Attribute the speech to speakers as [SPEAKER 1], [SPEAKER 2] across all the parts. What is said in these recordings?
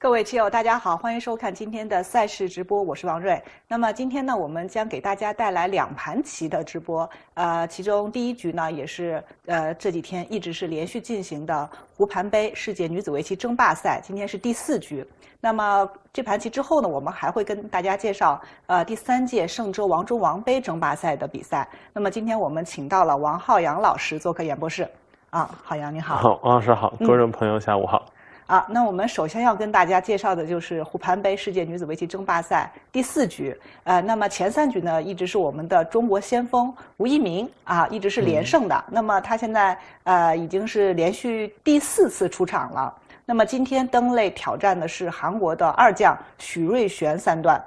[SPEAKER 1] 各位棋友，大家好，欢迎收看今天的赛事直播，我是王瑞。那么今天呢，我们将给大家带来两盘棋的直播。呃，其中第一局呢，也是呃这几天一直是连续进行的湖盘杯世界女子围棋争霸赛，今天是第四局。那么这盘棋之后呢，我们还会跟大家介绍呃第三届嵊州王中王杯争霸赛的比赛。那么今天我们请到了王浩洋老师做客演播室。啊，浩洋你好。好，
[SPEAKER 2] 王老师好，观众朋友下午好。
[SPEAKER 1] 啊，那我们首先要跟大家介绍的就是虎盘杯世界女子围棋争霸赛第四局。呃，那么前三局呢，一直是我们的中国先锋吴一鸣啊，一直是连胜的。那么他现在呃已经是连续第四次出场了。那么今天登擂挑战的是韩国的二将许瑞玄三段。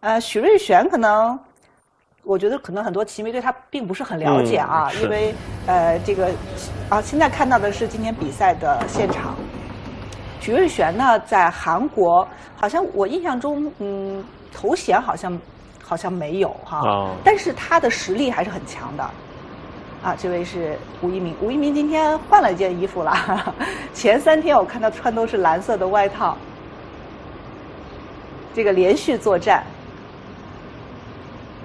[SPEAKER 1] 呃，许瑞玄可能我觉得可能很多棋迷对他并不是很了解啊，因为呃这个啊现在看到的是今天比赛的现场。徐瑞璇呢，在韩国，好像我印象中，嗯，头衔好像好像没有
[SPEAKER 2] 哈，但
[SPEAKER 1] 是他的实力还是很强的。啊，这位是吴一鸣，吴一鸣今天换了一件衣服了，前三天我看他穿都是蓝色的外套，这个连续作战，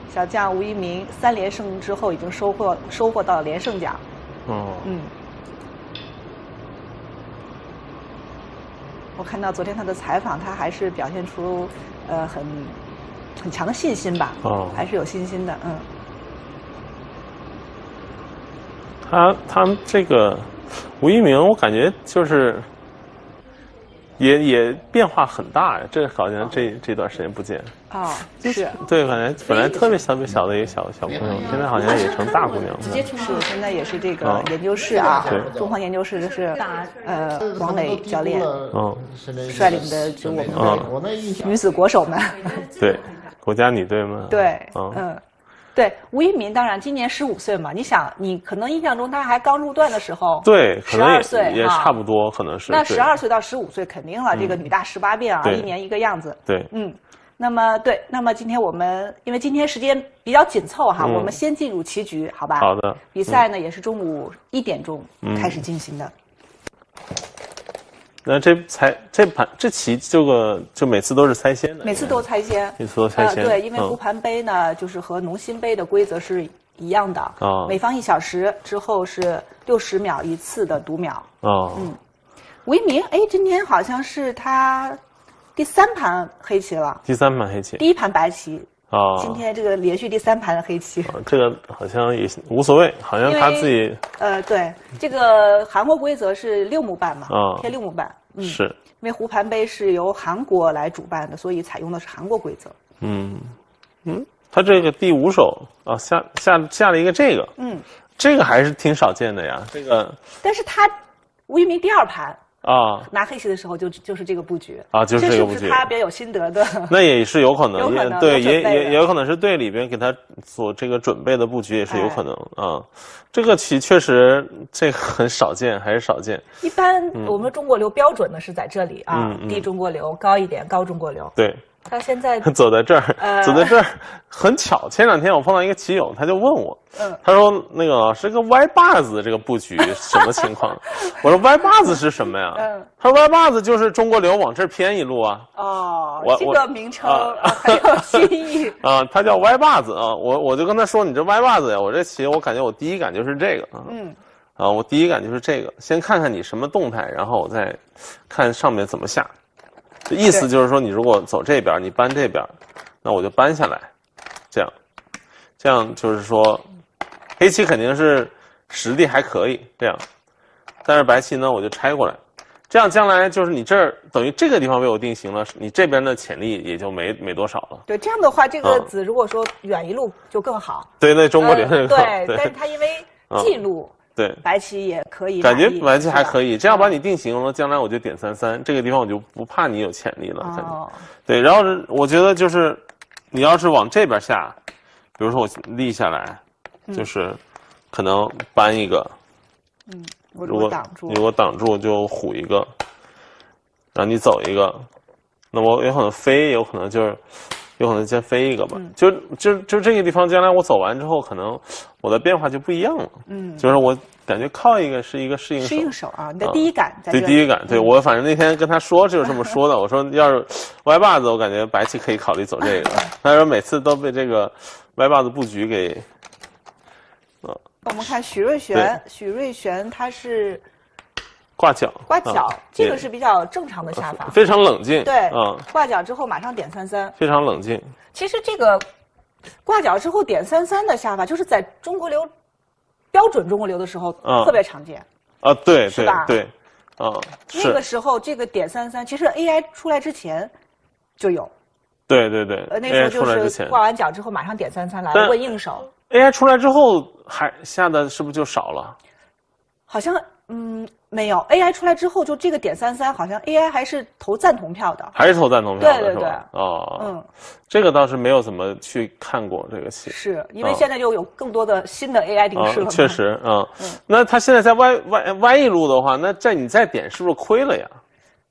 [SPEAKER 1] 小将吴一鸣三连胜之后已经收获收获到连胜奖。哦，嗯。我看到昨天他的采访，他还是表现出，呃，很很强的信心吧，还是有信心的，嗯。
[SPEAKER 2] 他他们这个，吴一鸣，我感觉就是。也也变化很大呀，这好像这这段时间不见啊，就是对，感觉本来特别特别小的一个小小朋友，现在好像也成大姑娘了，是
[SPEAKER 1] 现在也是这个研究室啊，东方研究室就是呃王磊教练嗯率领的就我们女子国手们，
[SPEAKER 2] 对国家女队们对嗯。
[SPEAKER 1] 对，吴一民当然今年十五岁嘛，你想，你可能印象中他还刚入段的时候，对，
[SPEAKER 2] 十二岁也差不多，可能是。那十二
[SPEAKER 1] 岁到十五岁肯定了，这个女大十八变啊，一年一个样子。对，嗯，那么对，那么今天我们因为今天时间比较紧凑哈，我们先进入棋局，好吧？好的。比赛呢也是中午一点钟开始进行的。
[SPEAKER 2] 那这猜这盘这棋这个就每次都是猜先的，每次都猜先，每次都猜先，对，因为福
[SPEAKER 1] 盘杯呢就是和农心杯的规则是一样的，每方一小时之后是六十秒一次的读秒。啊，嗯，吴一鸣，哎，今天好像是他第三盘黑棋了，
[SPEAKER 2] 第三盘黑棋，第一
[SPEAKER 1] 盘白棋。
[SPEAKER 2] 啊！今天
[SPEAKER 1] 这个连续第三盘的黑棋，
[SPEAKER 2] 这个好像也无所谓，好像他自己
[SPEAKER 1] 呃，对，这个韩国规则是六目半嘛，贴六目半，嗯，是因为湖盘杯是由韩国来主办的，所以采用的是韩国规则，
[SPEAKER 2] 嗯，嗯，他这个第五手啊下下下了一个这个，嗯，这个还是挺少见的呀，这个，
[SPEAKER 1] 但是他吴玉明第二盘。啊，拿黑棋的时候就就是这个布局
[SPEAKER 2] 啊，就是这个布局，他
[SPEAKER 1] 比较有心得的。
[SPEAKER 2] 那也是有可能，可能对，也也也有可能是队里边给他做这个准备的布局也是有可能啊。这个棋确实这很少见，还是少见。
[SPEAKER 1] 一般我们中国流标准呢是在这里啊，低中国流高一点，高中国流对。到现在
[SPEAKER 2] 走在这儿，走在这儿，很巧。前两天我碰到一个棋友，他就问我，他说那个是个歪把子的这个布局，什么情况？我说歪把子是什么呀？他说歪把子就是中国流往这儿偏一路啊。哦，这个名称很有新意 啊。他叫歪把子啊。我我就跟他说，你这歪把子呀，我这棋我感觉我第一感就是这个啊。嗯。啊，我第一感就是这个。先看看你什么动态，然后我再看上面怎么下。意思就是说，你如果走这边，你搬这边，那我就搬下来，这样，这样就是说，黑棋肯定是实力还可以，这样，但是白棋呢，我就拆过来，这样将来就是你这儿等于这个地方被我定型了，你这边的潜力也就没没多少了。
[SPEAKER 1] 对，这样的话，这个子如果说远一路就更好。
[SPEAKER 2] 对，那中国对，但是他
[SPEAKER 1] 因为近路。对，白棋也可以，感觉白棋还可以。这
[SPEAKER 2] 样把你定型了，将来我就点三三，这个地方我就不怕你有潜力了。哦。对，然后我觉得就是，你要是往这边下，比如说我立下来，就是，可能搬一个，嗯，如果挡住，如果挡住就虎一个，然后你走一个，那么有可能飞，有可能就是。有可能先飞一个吧，就就就这个地方，将来我走完之后，可能我的变化就不一样了。嗯，就是我感觉靠一个是一个适应适应
[SPEAKER 1] 手啊，你的第一感对第一感，对我
[SPEAKER 2] 反正那天跟他说就是这么说的，我说要是歪把子，我感觉白棋可以考虑走这个。他说每次都被这个歪把子布局给嗯。
[SPEAKER 1] 我们看许瑞玄，许瑞玄他是。
[SPEAKER 2] 挂角，挂角，这个是
[SPEAKER 1] 比较正常的下法，非常冷静。对，嗯，挂角之后马上点三三，
[SPEAKER 2] 非常冷静。
[SPEAKER 1] 其实这个挂角之后点三三的下法，就是在中国流标准中国流的时候特别常见。
[SPEAKER 2] 啊，对，是吧？对，啊，那个
[SPEAKER 1] 时候这个点三三，其实 AI 出来之前就有。
[SPEAKER 2] 对对对，呃，那时候就是挂
[SPEAKER 1] 完角之后马上点三三来问应手。
[SPEAKER 2] AI 出来之后还下的是不是就少了？
[SPEAKER 1] 好像，嗯。没有，AI 出来之后就这个点三三，好像 AI 还是投赞同票的，还是投赞同票的，对对，哦，嗯，
[SPEAKER 2] 这个倒是没有怎么去看过这个戏，是因为现在
[SPEAKER 1] 又有更多的新的 AI 定式了。确
[SPEAKER 2] 实嗯那他现在在歪歪歪一路的话，那再你再点是不是亏了呀？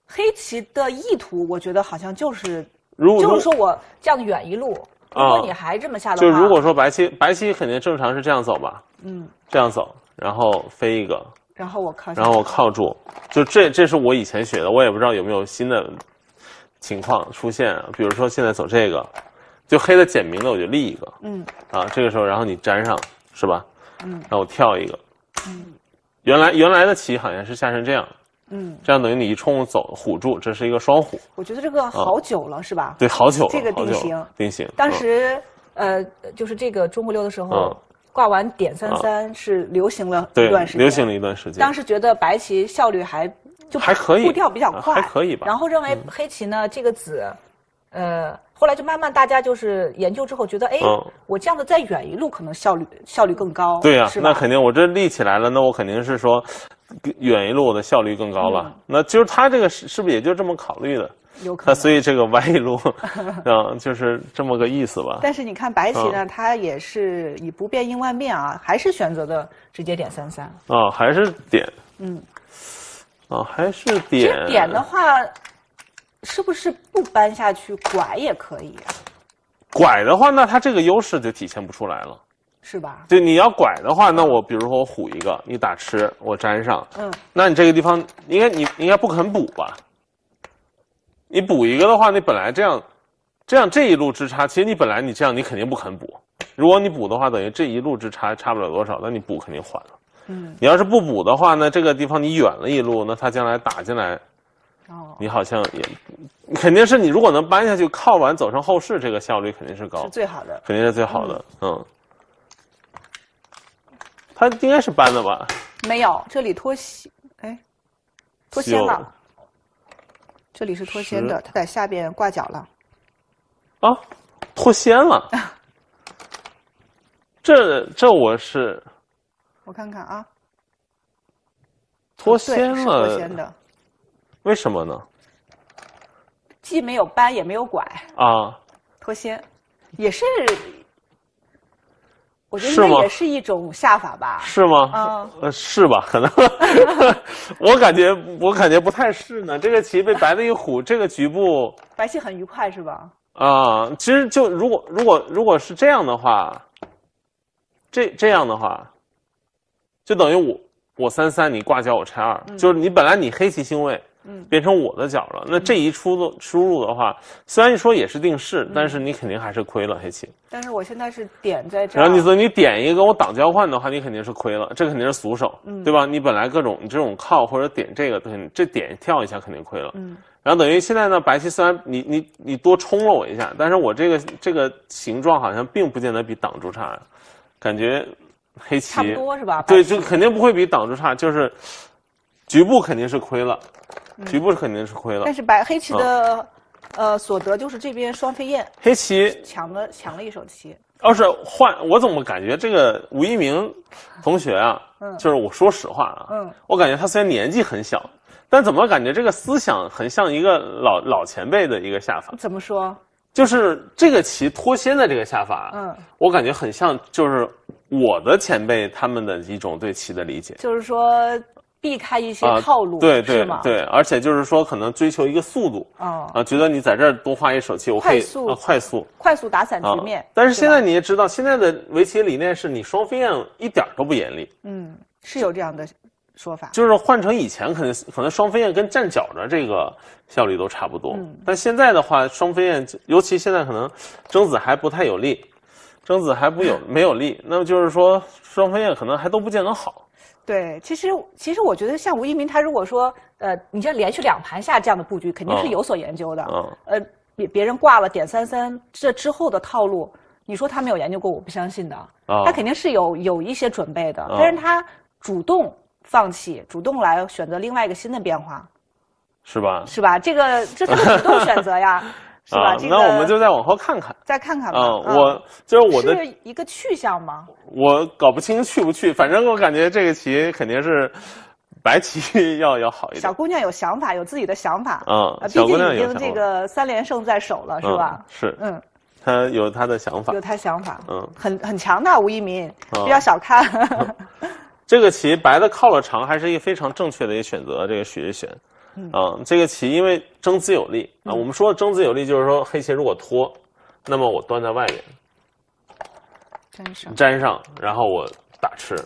[SPEAKER 1] 黑棋的意图，我觉得好像就是，就是说我降远一路，如果你还这么下的话，就如果
[SPEAKER 2] 说白棋，白棋肯定正常是这样走吧？嗯，这样走，然后飞一个。
[SPEAKER 1] 然后我靠，然后我
[SPEAKER 2] 靠住，就这，这是我以前学的，我也不知道有没有新的情况出现。比如说现在走这个，就黑的简明的，我就立一个，嗯，啊，这个时候然后你粘上，是吧？嗯，那我跳一个，嗯，原来原来的棋好像是下成这样，嗯，这样等于你一冲走虎住，这是一个双虎。
[SPEAKER 1] 我觉得这个好久了，是吧？对，好久了，这个定型定型。当时呃，就是这个中国六的时候。挂完点三三是流行了一段时间，流行
[SPEAKER 2] 了一段时间。当时
[SPEAKER 1] 觉得白棋效率还就还可以，步调比较快，还可以吧。然后认为黑棋呢这个子，呃，后来就慢慢大家就是研究之后觉得，哎，我这样的再远一路可能效率效率更高。对呀，那肯定
[SPEAKER 2] 我这立起来了，那我肯定是说远一路的效率更高了。那其实他这个是是不是也就这么考虑的？有可能。所以这个歪路，嗯，就是这么个意思吧。但
[SPEAKER 1] 是你看白棋呢，它也是以不变应万变啊，还是选择的直接点三三。
[SPEAKER 2] 啊，还是点。嗯。啊，还是点。点的
[SPEAKER 1] 话，是不是不搬下去拐也可以啊？
[SPEAKER 2] 拐的话，那它这个优势就体现不出来了，是吧？对，你要拐的话，那我比如说我虎一个，你打吃，我粘上，嗯，那你这个地方应该你应该不肯补吧？你补一个的话，你本来这样，这样这一路之差，其实你本来你这样你肯定不肯补。如果你补的话，等于这一路之差差不了多少，那你补肯定还了。嗯，你要是不补的话，那这个地方你远了一路，那他将来打进来，哦，你好像也肯定是你如果能搬下去，靠完走上后市，这个效率肯定是高，是最好的，肯定是最好的。嗯，他应该是搬的吧？
[SPEAKER 1] 没有，这里脱鞋，哎，脱鞋了。这里是脱纤的，它在下边挂脚了。
[SPEAKER 2] 啊，脱纤了，这这我是，
[SPEAKER 1] 我看看啊，
[SPEAKER 2] 脱纤了，为什么呢？
[SPEAKER 1] 既没有搬也没有拐啊，脱纤，也是。
[SPEAKER 2] 我觉得那也是
[SPEAKER 1] 一种下法吧？是
[SPEAKER 2] 吗？啊，是吧？可能，我感觉我感觉不太是呢。这个棋被白的一虎，这个局部
[SPEAKER 1] 白棋很愉快是吧？
[SPEAKER 2] 啊，其实就如果如果如果是这样的话，这这样的话，就等于我我三三你挂角我拆二，就是你本来你黑棋星位。嗯，变成我的角了。那这一出的输入的话，虽然说也是定式，但是你肯定还是亏了黑棋。
[SPEAKER 1] 但是我现在是点在这儿。然后你说你
[SPEAKER 2] 点一个我挡交换的话，你肯定是亏了，这肯定是俗手，对吧？你本来各种你这种靠或者点这个，这这点跳一下肯定亏了。然后等于现在呢，白棋虽然你你你多冲了我一下，但是我这个这个形状好像并不见得比挡住差，感觉，黑棋差不多
[SPEAKER 1] 是吧？对，就肯
[SPEAKER 2] 定不会比挡住差，就是局部肯定是亏了。局部是肯定是亏了，但是白黑棋的，
[SPEAKER 1] 呃，所得就是这边双飞燕，黑棋抢了抢了一手棋。
[SPEAKER 2] 要是换，我怎么感觉这个吴一鸣同学啊，嗯，就是我说实话啊，嗯，我感觉他虽然年纪很小，但怎么感觉这个思想很像一个老老前辈的一个下法？怎么说？就是这个棋脱先的这个下法，嗯，我感觉很像，就是我的前辈他们的一种对棋的理解，
[SPEAKER 1] 就是说。避开一些套路，对对对，
[SPEAKER 2] 而且就是说，可能追求一个速度，啊，觉得你在这儿多花一手棋，我可以快速快速
[SPEAKER 1] 快速打散局面。
[SPEAKER 2] 但是现在你也知道，现在的围棋理念是你双飞燕一点儿都不严厉，
[SPEAKER 1] 嗯，是有这样的说法。
[SPEAKER 2] 就是换成以前，可能可能双飞燕跟站脚的这个效率都差不多。但现在的话，双飞燕，尤其现在可能争子还不太有利，争子还不有没有利，那么就是说双飞燕可能还都不见得好。
[SPEAKER 1] 对，其实其实我觉得像吴一鸣他如果说呃，你像连续两盘下这样的布局，肯定是有所研究的。嗯。呃，别别人挂了点三三，这之后的套路，你说他没有研究过，我不相信的。他肯定是有有一些准备的，但是他主动放弃，主动来选择另外一个新的变化，是吧？是吧？这个这是主动选择呀。是啊，那我们就
[SPEAKER 2] 再往后看看，
[SPEAKER 1] 再看看吧。啊，我就是我的一个去向吗？
[SPEAKER 2] 我搞不清去不去，反正我感觉这个棋肯定是白棋要要好一点。小姑
[SPEAKER 1] 娘有想法，有自己的想法。
[SPEAKER 2] 嗯，小姑娘毕竟已经这
[SPEAKER 1] 个三连胜在手了，是吧？
[SPEAKER 2] 是。嗯，她有她的想法。有她想法。嗯，
[SPEAKER 1] 很很强大，吴一民，不要小看。
[SPEAKER 2] 这个棋白的靠了长，还是一个非常正确的一个选择。这个许一贤。啊，这个棋因为争子有利啊。我们说争子有利，就是说黑棋如果拖，那么我端在外面，粘上，粘上，然后我打吃，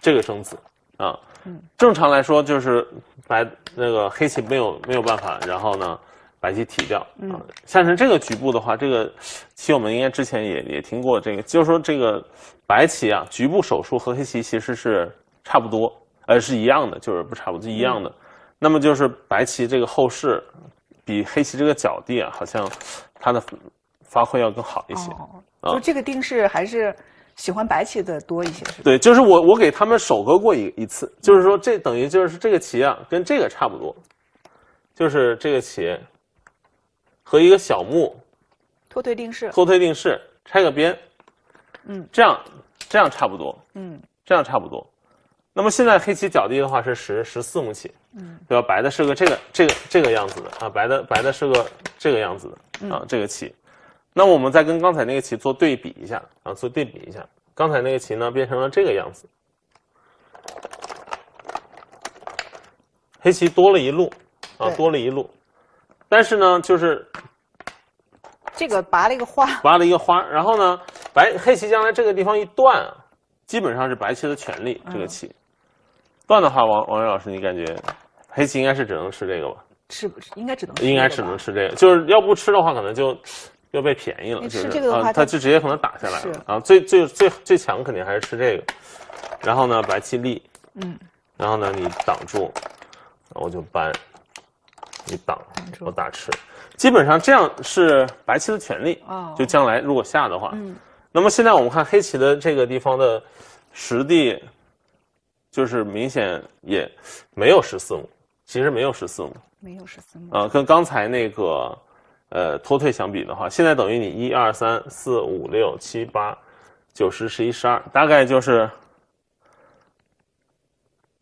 [SPEAKER 2] 这个争子啊。嗯。正常来说就是白那个黑棋没有没有办法，然后呢白棋提掉。啊，像成这个局部的话，这个棋我们应该之前也也听过这个，就是说这个白棋啊局部手术和黑棋其实是差不多，呃是一样的，就是不差不多就一样的。那么就是白棋这个后势，比黑棋这个角地啊，好像它的发挥要更好一些。哦，就这
[SPEAKER 1] 个定式还是喜欢白棋的多一些，是吧？
[SPEAKER 2] 对，就是我我给他们手割过一一次，就是说这等于就是这个棋啊，跟这个差不多，就是这个棋和一个小目，
[SPEAKER 1] 拖退定式，拖
[SPEAKER 2] 退定式拆个边，嗯，这样这样差不多，嗯，这样差不多。那么现在黑棋角地的话是十十四目棋，嗯，对吧？白的是个这个这个这个样子的啊，白的白的是个这个样子的啊，这个棋。那我们再跟刚才那个棋做对比一下啊，做对比一下，刚才那个棋呢变成了这个样子，黑棋多了一路啊，多了一路，但是呢就是
[SPEAKER 1] 这个拔了一个花，
[SPEAKER 2] 拔了一个花，然后呢白黑棋将来这个地方一断啊，基本上是白棋的权力这个棋。断的话，王王玥老师，你感觉黑棋应该是只能吃这个吧？吃不吃？应该只能应该只能吃这个。就是要不吃的话，可能就要被便宜了。吃这个的话，他就直接可能打下来了。啊，最最最最强肯定还是吃这个。然后呢，白棋立。嗯。然后呢，你挡住，然后就搬。你挡。我打吃。基本上这样是白棋的权利。哦。就将来如果下的话。嗯。那么现在我们看黑棋的这个地方的实地。就是明显也，没有十四亩，其实没有十四亩，没有十四亩啊，跟刚才那个，呃，脱退相比的话，现在等于你一二三四五六七八，九十十一十二，大概就是，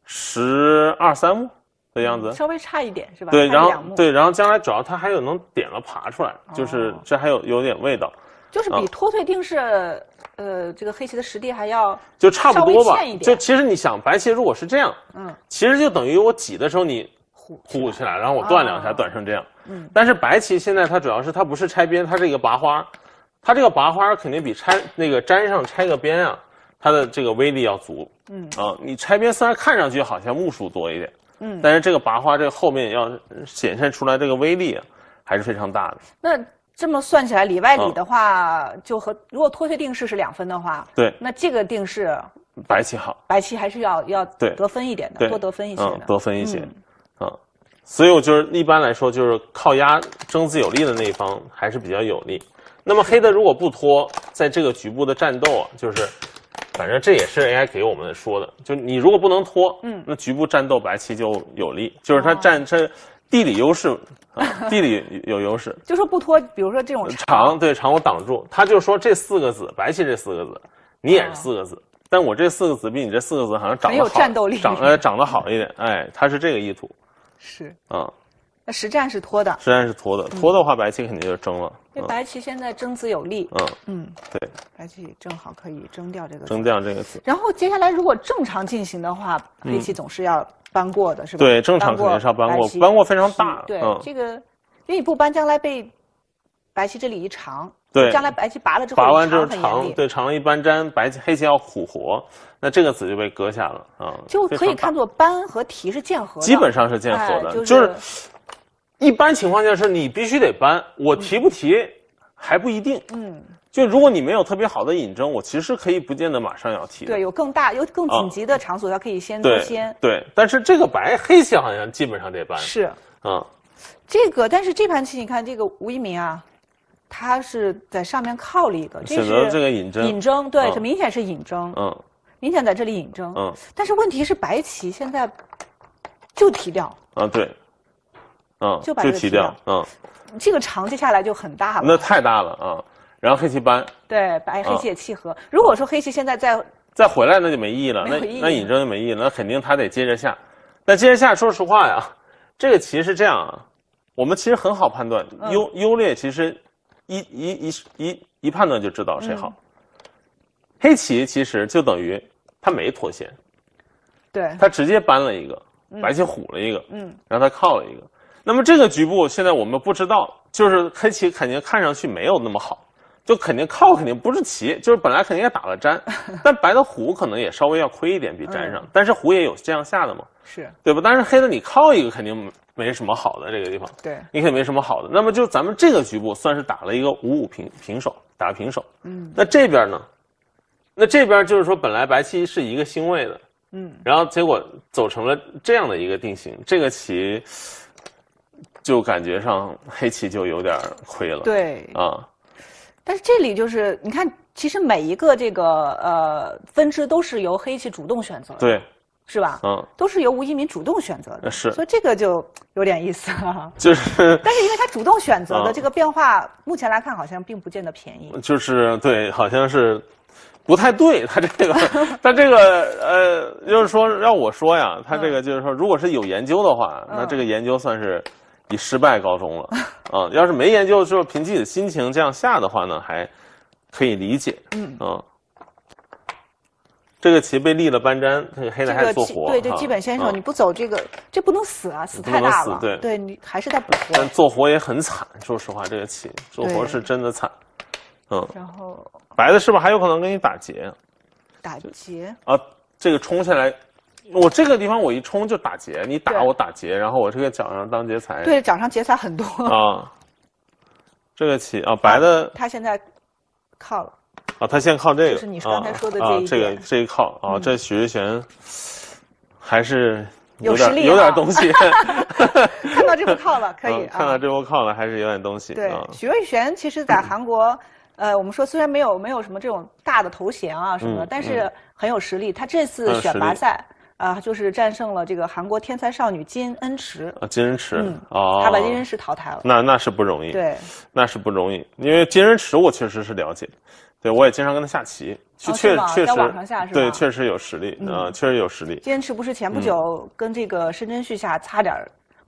[SPEAKER 2] 十二三亩的样子，稍
[SPEAKER 1] 微差一点是吧？对，然后对，
[SPEAKER 2] 然后将来主要它还有能点了爬出来，就是这还有有点味道，就是比脱
[SPEAKER 1] 退定是。呃，这个黑棋的实力还要
[SPEAKER 2] 就差不多吧，就其实你想，白棋如果是这样，嗯，其实就等于我挤的时候你虎起来，然后我断两下断成这样，嗯，但是白棋现在它主要是它不是拆边，它是一个拔花，它这个拔花肯定比拆那个粘上拆个边啊，它的这个威力要足，嗯啊，你拆边虽然看上去好像木数多一点，嗯，但是这个拔花这后面要显现出来这个威力，还是非常大的。
[SPEAKER 1] 那。这么算起来，里外里的话，就和如果脱黑定式是两分的话，对，那这个定式，白棋好，白棋还是要要得分一点的，多得分一些的，得分一些，
[SPEAKER 2] 嗯，所以我就是一般来说就是靠压争子有利的那一方还是比较有利。那么黑的如果不拖，在这个局部的战斗啊，就是，反正这也是 AI 给我们说的，就你如果不能拖，嗯，那局部战斗白棋就有利，就是它战这。地理优势，地理有优势，
[SPEAKER 1] 就说不拖，比如说这种
[SPEAKER 2] 长，对长我挡住，他就说这四个字，白棋这四个字，你也是四个字，但我这四个字比你这四个字好像长得好，没有战斗力，长呃长得好一点，哎，他是这个意图，是，啊，
[SPEAKER 1] 那实战是拖的，
[SPEAKER 2] 实战是拖的，拖的话白棋肯定就争了，因为白
[SPEAKER 1] 棋现在争子有利，嗯
[SPEAKER 2] 嗯，对，
[SPEAKER 1] 白棋正好可以争掉这个，争
[SPEAKER 2] 掉这个子。然
[SPEAKER 1] 后接下来如果正常进行的话，黑棋总是要。搬过的是吧？对，正常肯定是要搬过，搬过非常大。对，这个，因为你不搬，将来被白棋这里一长，对，将来白棋拔了之后，拔完之后长，对，
[SPEAKER 2] 长了一般粘，白棋黑棋要虎活，那这个子就被割下了啊。就可以看
[SPEAKER 1] 作搬和提是见合，基本上是见合的，就是
[SPEAKER 2] 一般情况下是你必须得搬，我提不提还不一定。嗯。就如果你没有特别好的引征，我其实可以不见得马上要提。
[SPEAKER 1] 对，有更大、有更紧急的场所，它可以先先。
[SPEAKER 2] 对，但是这个白黑棋好像基本上得扳。是。啊。
[SPEAKER 1] 这个，但是这盘棋你看，这个吴一鸣啊，他是在上面靠了一个，选择这个引征。引征，对，这明显是引征。嗯。明显在这里引征。嗯。但是问题是，白棋现在就提掉。
[SPEAKER 2] 啊，对。嗯，就把个提掉。嗯。
[SPEAKER 1] 这个长接下来就很大了。那太
[SPEAKER 2] 大了啊。然后黑棋搬，
[SPEAKER 1] 对，白黑棋也契合。如果说黑棋现在再
[SPEAKER 2] 再回来，那就没意义了。那那引征就没意义，那肯定他得接着下。那接着下，说实话呀，这个棋是这样啊，我们其实很好判断优优劣，其实一一一一一判断就知道谁好。黑棋其实就等于他没脱线，对，他直接搬了一个，白棋虎了一个，嗯，然后他靠了一个。那么这个局部现在我们不知道，就是黑棋肯定看上去没有那么好。就肯定靠肯定不是棋，就是本来肯定也打了粘，但白的虎可能也稍微要亏一点比粘上，但是虎也有这样下的嘛，是对吧？但是黑的你靠一个肯定没什么好的这个地方，对，你肯定没什么好的。那么就咱们这个局部算是打了一个五五平平手，打平手。嗯，那这边呢？那这边就是说本来白棋是一个星位的，嗯，然后结果走成了这样的一个定型，这个棋就感觉上黑棋就有点亏了。对，啊。
[SPEAKER 1] 但是这里就是你看，其实每一个这个呃分支都是由黑棋主动选择的，对，是吧？嗯，都是由吴一民主动选择的，是。所以这个就有点意思哈。就是。但是因为他主动选择的这个变化，目前来看好像并不见得便宜。
[SPEAKER 2] 就是对，好像是不太对。他 这个，他这个呃，就是说，让我说呀，他这个就是说，如果是有研究的话，那这个研究算是。以失败告终了，啊，要是没研究就凭自己的心情这样下的话呢，还可以理解，嗯，啊，这个棋被立了半粘，这个黑的还做活，对对，基本
[SPEAKER 1] 先生你不走这个，这不能死啊，死太大了，对对，你还是在补活，
[SPEAKER 2] 但做活也很惨，说实话，这个棋做活是真的惨，嗯，然后白的是不是还有可能给你打劫？
[SPEAKER 1] 打劫
[SPEAKER 2] 啊，这个冲下来。我这个地方我一冲就打劫，你打我打劫，然后我这个脚上当劫财。对，
[SPEAKER 1] 脚上劫财很多
[SPEAKER 2] 啊。这个棋啊，白的
[SPEAKER 1] 他现在靠了
[SPEAKER 2] 啊，他现在靠这个。就是你刚才说的这这个这一靠啊，这许瑞贤还是有点有点东西。看
[SPEAKER 1] 到这波靠了，可以。看到
[SPEAKER 2] 这波靠了，还是有点东西。对，许
[SPEAKER 1] 瑞贤其实，在韩国，呃，我们说虽然没有没有什么这种大的头衔啊什么的，但是很有实力。他这次选拔赛。啊，就是战胜了这个韩国天才少女金恩池
[SPEAKER 2] 啊，金恩池，哦，他把金恩池淘汰了，那那是不容易，对，那是不容易，因为金恩池我确实是了解，对我也经常跟他下棋，确确实在网上下是吧？对，确实有实力啊，确实有实力。
[SPEAKER 1] 金恩池不是前不久跟这个申真旭下差点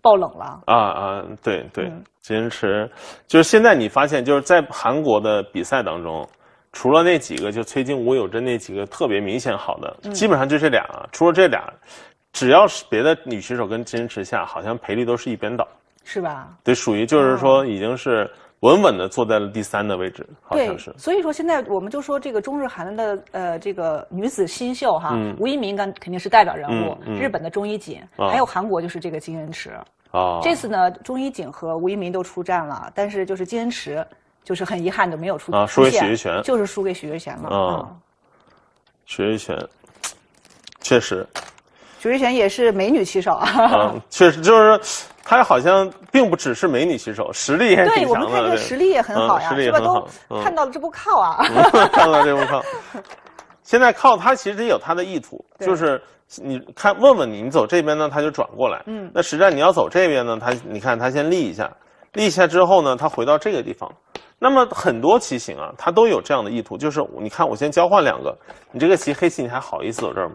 [SPEAKER 1] 爆冷了
[SPEAKER 2] 啊啊，对对，金恩池就是现在你发现就是在韩国的比赛当中。除了那几个，就崔静、吴有贞那几个特别明显好的，基本上就这俩。除了这俩，只要是别的女棋手跟金恩池下，好像赔率都是一边倒，是吧？对，属于就是说，已经是稳稳的坐在了第三的位置，
[SPEAKER 1] 好像是。所以说，现在我们就说这个中日韩的呃，这个女子新秀哈，吴一鸣刚肯定是代表人物，日本的中一锦，还有韩国就是这个金恩池。哦。这次呢，中一锦和吴一鸣都出战了，但是就是金恩池就是很遗憾的没有出啊，输给许玉权，就是输给许玉权了。啊，
[SPEAKER 2] 许玉权，确实，
[SPEAKER 1] 许玉权也是美女棋手啊。
[SPEAKER 2] 确实，就是他好像并不只是美女棋手，实力也挺强的。对，我们看个实力也很好呀，实力也很好。看
[SPEAKER 1] 到了这不靠啊，
[SPEAKER 2] 看到这不靠。现在靠他其实有他的意图，就是你看问问你，你走这边呢，他就转过来。嗯，那实战你要走这边呢，他你看他先立一下，立一下之后呢，他回到这个地方。那么很多棋形啊，它都有这样的意图，就是你看，我先交换两个，你这个棋黑棋，你还好意思走这儿吗？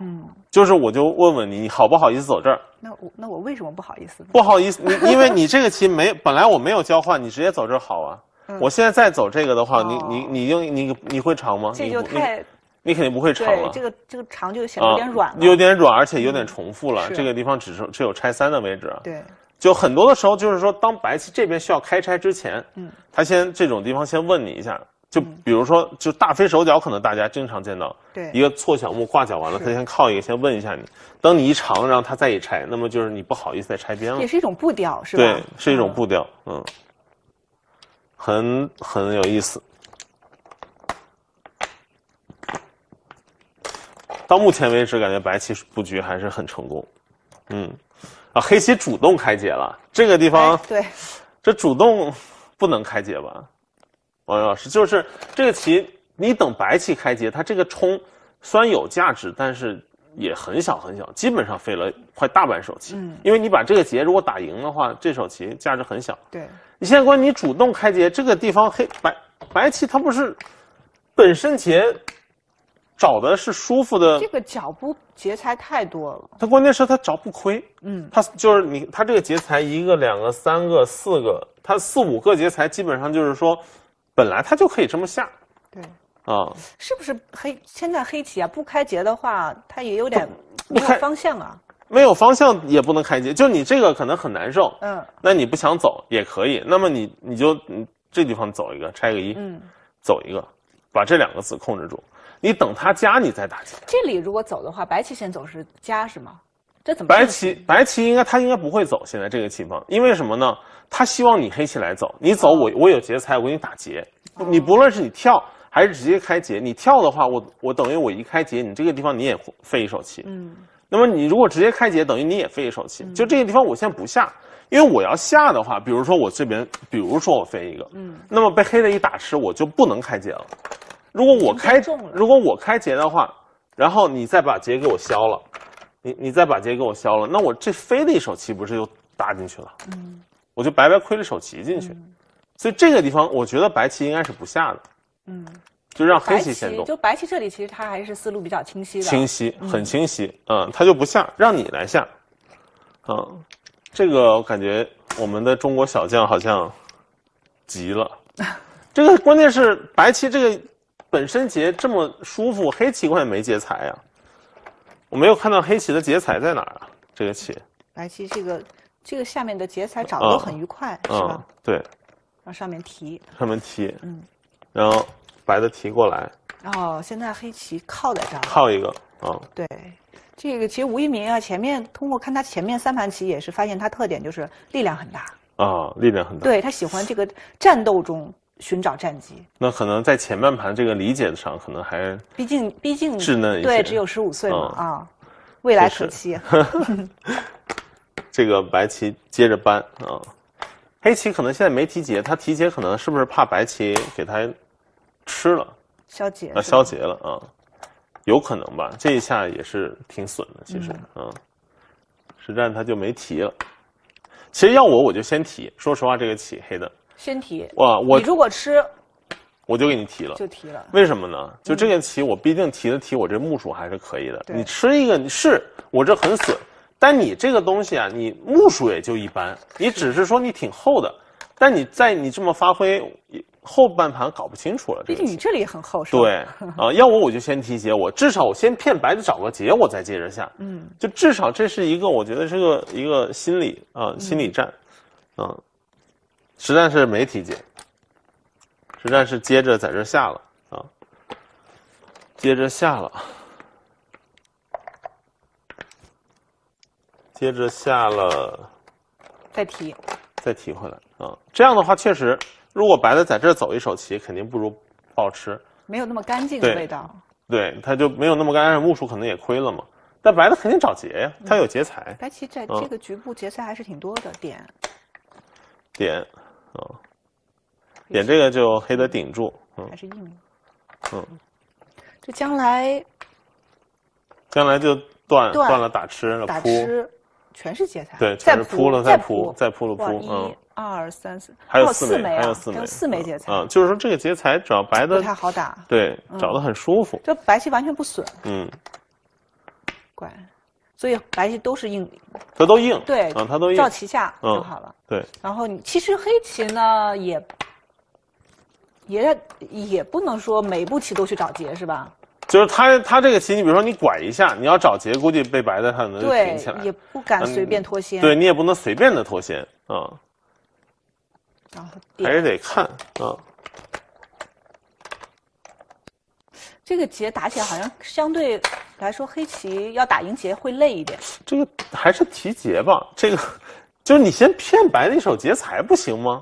[SPEAKER 2] 嗯，就是我就问问你，你好不好意思走这儿？
[SPEAKER 1] 那我那我为什么不好意思？不好意思，你因为你这
[SPEAKER 2] 个棋没本来我没有交换，你直接走这儿好啊。我现在再走这个的话，你你你用你你会长吗？这就太你肯定不会长了。这个
[SPEAKER 1] 这个长就显得有点软了，有点
[SPEAKER 2] 软，而且有点重复了。这个地方只是只有拆三的位置。对。就很多的时候，就是说，当白棋这边需要开拆之前，嗯，他先这种地方先问你一下，就比如说，就大飞手脚，可能大家经常见到，对，一个错小目挂角完了，他先靠一个，先问一下你，等你一长，然后他再一拆，那么就是你不好意思再拆边了，也是
[SPEAKER 1] 一种步调，是吧？对，
[SPEAKER 2] 是一种步调，嗯，很很有意思。到目前为止，感觉白棋布局还是很成功，嗯。啊，黑棋主动开劫了，这个地方，对，这主动不能开劫吧？王源老师就是这个棋，你等白棋开劫，它这个冲虽然有价值，但是也很小很小，基本上废了快大半手棋。嗯，因为你把这个劫如果打赢的话，这手棋价值很小。对，你现在关你主动开劫，这个地方黑白白棋它不是本身劫。找的是舒服的，这
[SPEAKER 1] 个脚不劫财太
[SPEAKER 2] 多了。他关键是他找不亏，嗯，他就是你他这个劫财一个两个三个四个，他四五个劫财基本上就是说，本来他就可以这么下，对，啊，
[SPEAKER 1] 是不是黑现在黑棋啊不开劫的话，他也有点没有方向啊，
[SPEAKER 2] 没有方向也不能开劫，就你这个可能很难受，嗯，那你不想走也可以，那么你你就这地方走一个拆个一，嗯，走一个，把这两个子控制住。你等他加你再打劫。
[SPEAKER 1] 这里如果走的话，白棋先走是加是吗？这怎么？白棋
[SPEAKER 2] 白棋应该他应该不会走现在这个情况，因为什么呢？他希望你黑棋来走，你走我我有劫财，我给你打劫。你不论是你跳还是直接开劫，你跳的话我我等于我一开劫，你这个地方你也费一手气。嗯。那么你如果直接开劫，等于你也费一手气。就这个地方我现在不下，因为我要下的话，比如说我这边，比如说我飞一个，嗯。那么被黑的一打吃，我就不能开劫了。如果我开，如果我开劫的话，然后你再把劫给我消了，你你再把劫给我消了，那我这飞的一手棋不是就搭进去了？嗯，我就白白亏了一手棋进去。所以这个地方，我觉得白棋应该是不下的。嗯，就让黑棋先动。就
[SPEAKER 1] 白棋这里其实他还是思路比较清晰的。清晰，很清
[SPEAKER 2] 晰。嗯，他就不下，让你来下。嗯，这个我感觉我们的中国小将好像急了。这个关键是白棋这个。本身劫这么舒服，黑棋我也没劫财呀？我没有看到黑棋的劫财在哪儿啊？这个棋，
[SPEAKER 1] 白棋这个这个下面的劫财找的都很愉快，是吧？对，往上面提，
[SPEAKER 2] 上面提，嗯，然后白的提过来，
[SPEAKER 1] 哦，现在黑棋靠在这儿，靠
[SPEAKER 2] 一个，嗯，
[SPEAKER 1] 对，这个其实吴一鸣啊，前面通过看他前面三盘棋也是发现他特点就是力量很大
[SPEAKER 2] 啊，力量很大，对他喜
[SPEAKER 1] 欢这个战斗中。寻找战机，
[SPEAKER 2] 那可能在前半盘这个理解上，可能还
[SPEAKER 1] 毕竟毕竟稚嫩一些，对，只有十五岁嘛啊，未来可期。
[SPEAKER 2] 这个白棋接着扳啊，黑棋可能现在没提劫，他提劫可能是不是怕白棋给他吃了
[SPEAKER 1] 消劫啊消劫
[SPEAKER 2] 了啊，有可能吧，这一下也是挺损的，其实啊，实战他就没提了。其实要我我就先提，说实话这个棋黑的。
[SPEAKER 1] 先提我，我你如果吃，
[SPEAKER 2] 我就给你提了，就提了。为什么呢？就这个棋，我毕竟提的提，我这木数还是可以的。你吃一个，是我这很损。但你这个东西啊，你木数也就一般，你只是说你挺厚的。但你在你这么发挥，后半盘搞不清楚了。毕竟你这里也很厚。是吧？对啊，要我我就先提结，我至少我先骗白子找个结，我再接着下。嗯，就至少这是一个，我觉得是个一个心理啊，心理战，嗯。实战是没提解，实战是接着在这下了啊，接着下了，接着下了，再提，再提回来啊。这样的话，确实，如果白的在这走一手棋，肯定不如好吃，
[SPEAKER 1] 没有那么干净的味道。
[SPEAKER 2] 对，他就没有那么干木薯可能也亏了嘛。但白的肯定找劫呀，他有劫财。白棋在这个
[SPEAKER 1] 局部劫财还是挺多的，点，
[SPEAKER 2] 点。啊，点这个就黑的顶住，还是硬，嗯，
[SPEAKER 1] 这将来，
[SPEAKER 2] 将来就断断了打吃，了扑，
[SPEAKER 1] 全是劫财，对，全是扑了再扑再扑了扑，嗯，一、二、三、四，还有四枚，还有四枚，四枚劫财。啊，
[SPEAKER 2] 就是说这个劫财，只要白的不太好打，对，找的很舒服，这
[SPEAKER 1] 白棋完全不损，嗯，乖。所以白棋都是硬，它
[SPEAKER 2] 都硬，对，它都照棋下就好了。对，
[SPEAKER 1] 然后你其实黑棋呢也也也不能说每步棋都去找劫是吧？
[SPEAKER 2] 就是他他这个棋，你比如说你拐一下，你要找劫，估计被白的他能对，也不敢随便脱先。对你也不能随便的脱先啊，然后还是得看啊。
[SPEAKER 1] 这个劫打起来好像相对。还说黑棋要打赢劫会累
[SPEAKER 2] 一点，这个还是提劫吧。这个就是你先骗白那手劫财不行吗？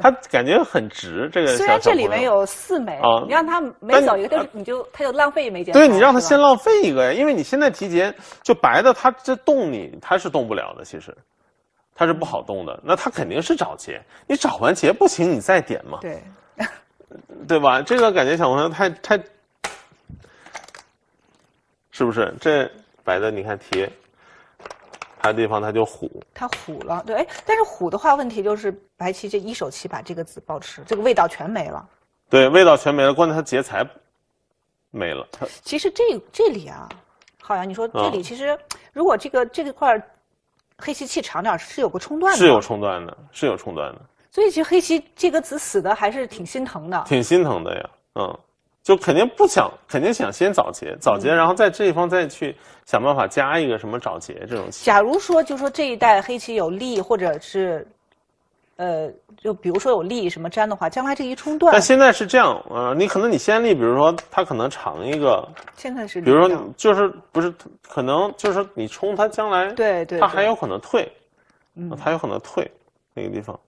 [SPEAKER 2] 他感觉很值。这个虽然这里面
[SPEAKER 1] 有四枚，你让他每走一个，你就他就浪费一枚劫。对你让他先
[SPEAKER 2] 浪费一个呀，因为你现在提劫就白的，他这动你他是动不了的，其实他是不好动的。那他肯定是找劫，你找完劫不行，你再点嘛。对，对吧？这个感觉小朋友太太。是不是这白的？你看，提，他地方它就虎，
[SPEAKER 1] 它虎了，对，哎，但是虎的话，问题就是白棋这一手棋把这个子包吃，这个味道全没了。
[SPEAKER 2] 对，味道全没了，关键它劫财没了。
[SPEAKER 1] 其实这这里啊，浩洋，你说这里其实如果这个这个、块黑棋气长点，是有个冲断的，是有
[SPEAKER 2] 冲断的，是有冲断的。
[SPEAKER 1] 所以其实黑棋这个子死的还是挺心疼的，
[SPEAKER 2] 挺心疼的呀，嗯。就肯定不想，肯定想先早结，早结，然后在这一方再去想办法加一个什么早结这种棋。
[SPEAKER 1] 假如说，就说这一代黑棋有利，或者是，呃，就比如说有利什么粘的话，将来这一冲断。但现
[SPEAKER 2] 在是这样，呃，你可能你先立，比如说他可能长一个。
[SPEAKER 1] 现在是。比如说，
[SPEAKER 2] 就是不是可能就是你冲他将来。对对。他还有可能退，他有可能退那个地方。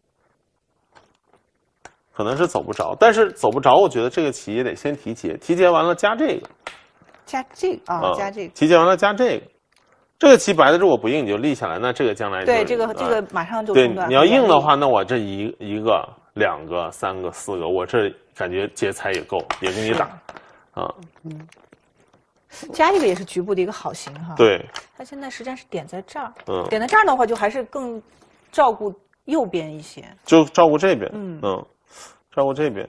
[SPEAKER 2] 可能是走不着，但是走不着，我觉得这个棋也得先提劫，提劫完了加这个，
[SPEAKER 1] 加这个啊，加这个，
[SPEAKER 2] 提劫完了加这个，这个棋白的如果不硬你就立下来，那这个将来对这个这个
[SPEAKER 1] 马上就对你要硬的
[SPEAKER 2] 话，那我这一一个两个三个四个，我这感觉劫财也够，也给你打，啊嗯，
[SPEAKER 1] 加一个也是局部的一个好形哈，对，它现在实际上是点在这儿，点在这儿的话，就还是更照顾右边一些，
[SPEAKER 2] 就照顾这边，嗯嗯。绕过这边，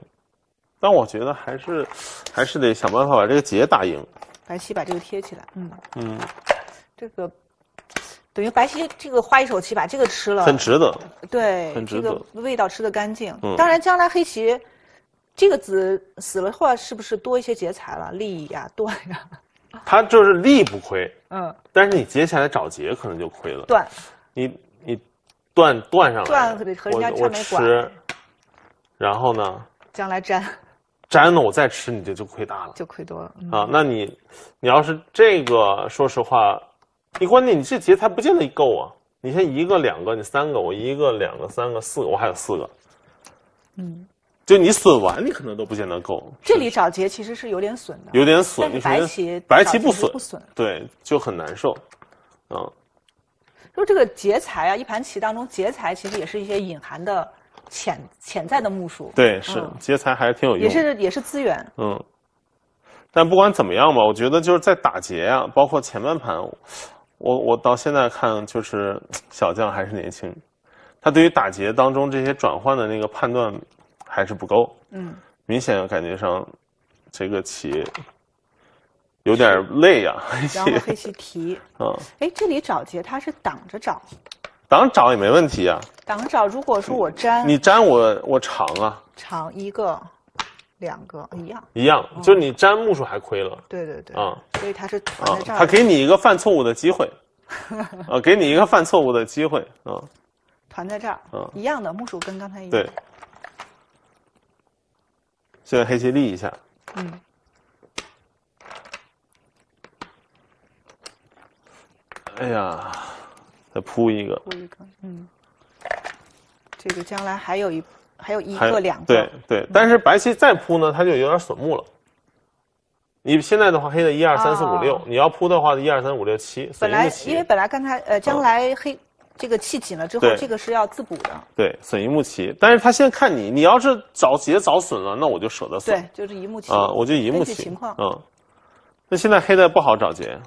[SPEAKER 2] 但我觉得还是，还是得想办法把这个劫打赢。
[SPEAKER 1] 白棋把这个贴起来，嗯嗯，这个等于白棋这个花一手棋把这个吃了，很值得。对，很值得。味道吃的干净。当然，将来黑棋这个子死了后是不是多一些劫财了？利呀，断呀。
[SPEAKER 2] 他就是利不亏，嗯，但是你接下来找劫可能就亏了。断，你你断断上断，
[SPEAKER 1] 和人家全没管。
[SPEAKER 2] 然后呢？将来粘，粘了我再吃，你就就亏大了，
[SPEAKER 1] 就亏多了啊！
[SPEAKER 2] 那你，你要是这个，说实话，你关键你这劫财不见得够啊！你先一个、两个，你三个，我一个、两个、三个、四个，我还有四个，嗯，就你损完，你可能都不见得够。
[SPEAKER 1] 这里找劫其实是有点损的，有点损。白棋白棋不损不损，
[SPEAKER 2] 对，就很难受，嗯。
[SPEAKER 1] 就这个劫财啊，一盘棋当中劫财其实也是一些隐含的。潜潜在的木数，对，是
[SPEAKER 2] 劫财还是挺有意思，也是也是资源，嗯。但不管怎么样吧，我觉得就是在打劫啊，包括前半盘，我我到现在看就是小将还是年轻，他对于打劫当中这些转换的那个判断还是不够，嗯，明显感觉上这个棋有点累呀，然后黑棋提，嗯，
[SPEAKER 1] 哎，这里找劫他是挡着找。
[SPEAKER 2] 挡找也没问题啊，
[SPEAKER 1] 挡找。如果说我粘
[SPEAKER 2] 你粘我，我长啊，
[SPEAKER 1] 长一个，两个一样，
[SPEAKER 2] 一样，就是你粘木薯还亏了，对对对啊，
[SPEAKER 1] 所以他是团在这儿，他给你
[SPEAKER 2] 一个犯错误的机会，啊，给你一个犯错误的机会啊，团在这儿，嗯，
[SPEAKER 1] 一样的木薯跟刚才一样，对，
[SPEAKER 2] 现在黑棋立一下，嗯，哎呀。再铺一个，
[SPEAKER 1] 铺一个，嗯，这个将来还有一，还有一个两对
[SPEAKER 2] 对，但是白棋再铺呢，它就有点损木了。你现在的话，黑的一二三四五六，你要铺的话，一二三五六七，损一棋。本来因
[SPEAKER 1] 为本来刚才呃，将来黑这个气紧了之后，这个是要自补的。
[SPEAKER 2] 对，损一木棋，但是他现在看你，你要是找劫找损了，那我就舍得损。对，
[SPEAKER 1] 就是一木棋啊，我就一木棋。情况，
[SPEAKER 2] 嗯，那现在黑的不好找劫。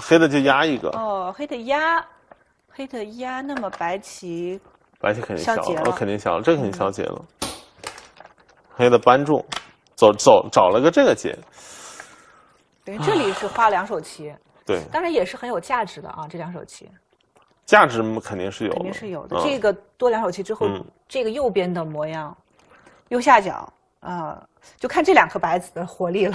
[SPEAKER 2] 黑的就压一个
[SPEAKER 1] 哦，黑的压，黑的压，那么白棋，
[SPEAKER 2] 白棋肯定消劫了，我肯定消了，这肯定消解了。黑的扳住，走走，找了个这个解。
[SPEAKER 1] 等于这里是花两手棋，对，当然也是很有价值的啊，这两手棋，
[SPEAKER 2] 价值肯定是有的，肯定是有的。这个
[SPEAKER 1] 多两手棋之后，这个右边的模样，右下角。啊，就看这两颗白子的活力了。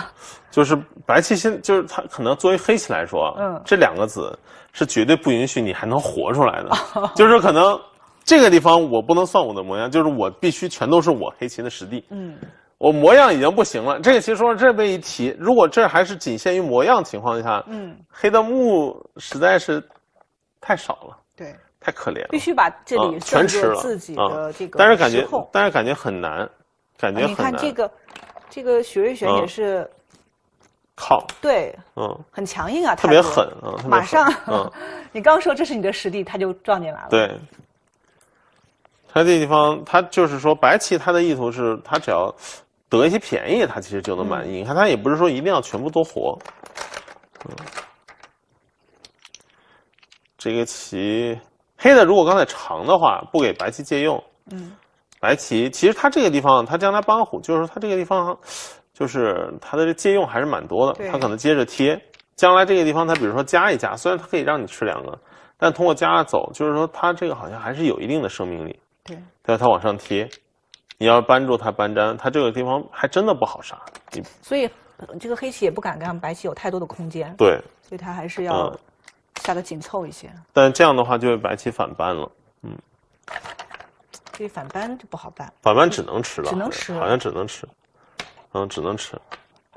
[SPEAKER 2] 就是白棋先，就是它可能作为黑棋来说，嗯，这两个子是绝对不允许你还能活出来的。就是可能这个地方我不能算我的模样，就是我必须全都是我黑棋的实地。嗯，我模样已经不行了。这个棋说这么一提，如果这还是仅限于模样情况下，嗯，黑的目实在是太少了，对，太可怜了。必须把这里全吃了自己的这个觉，但是感觉很难。感觉你看这
[SPEAKER 1] 个，这个许瑞璇也是，
[SPEAKER 2] 靠，对，嗯，
[SPEAKER 1] 很强硬啊，特别狠啊，马上，你刚说这是你的实力，他就撞进来了。
[SPEAKER 2] 对，他这地方，他就是说白棋他的意图是，他只要得一些便宜，他其实就能满意。你看他也不是说一定要全部都活，嗯，这个棋黑的如果刚才长的话，不给白棋借用，嗯。白棋其实他这个地方，他将来搬虎，就是说他这个地方，就是他的这借用还是蛮多的。他可能接着贴，将来这个地方他比如说加一加，虽然他可以让你吃两个，但通过加走，就是说他这个好像还是有一定的生命力。对，但是他往上贴，你要扳住他扳粘，他这个地方还真的不好杀你。
[SPEAKER 1] 所以这个黑棋也不敢让白棋有太多的空间。对，所以他还是要下得紧凑一些。
[SPEAKER 2] 但这样的话就被白棋反扳了。嗯。
[SPEAKER 1] 反班就不好办，
[SPEAKER 2] 反班只能吃了，只能吃，好像只能吃，嗯，只能吃，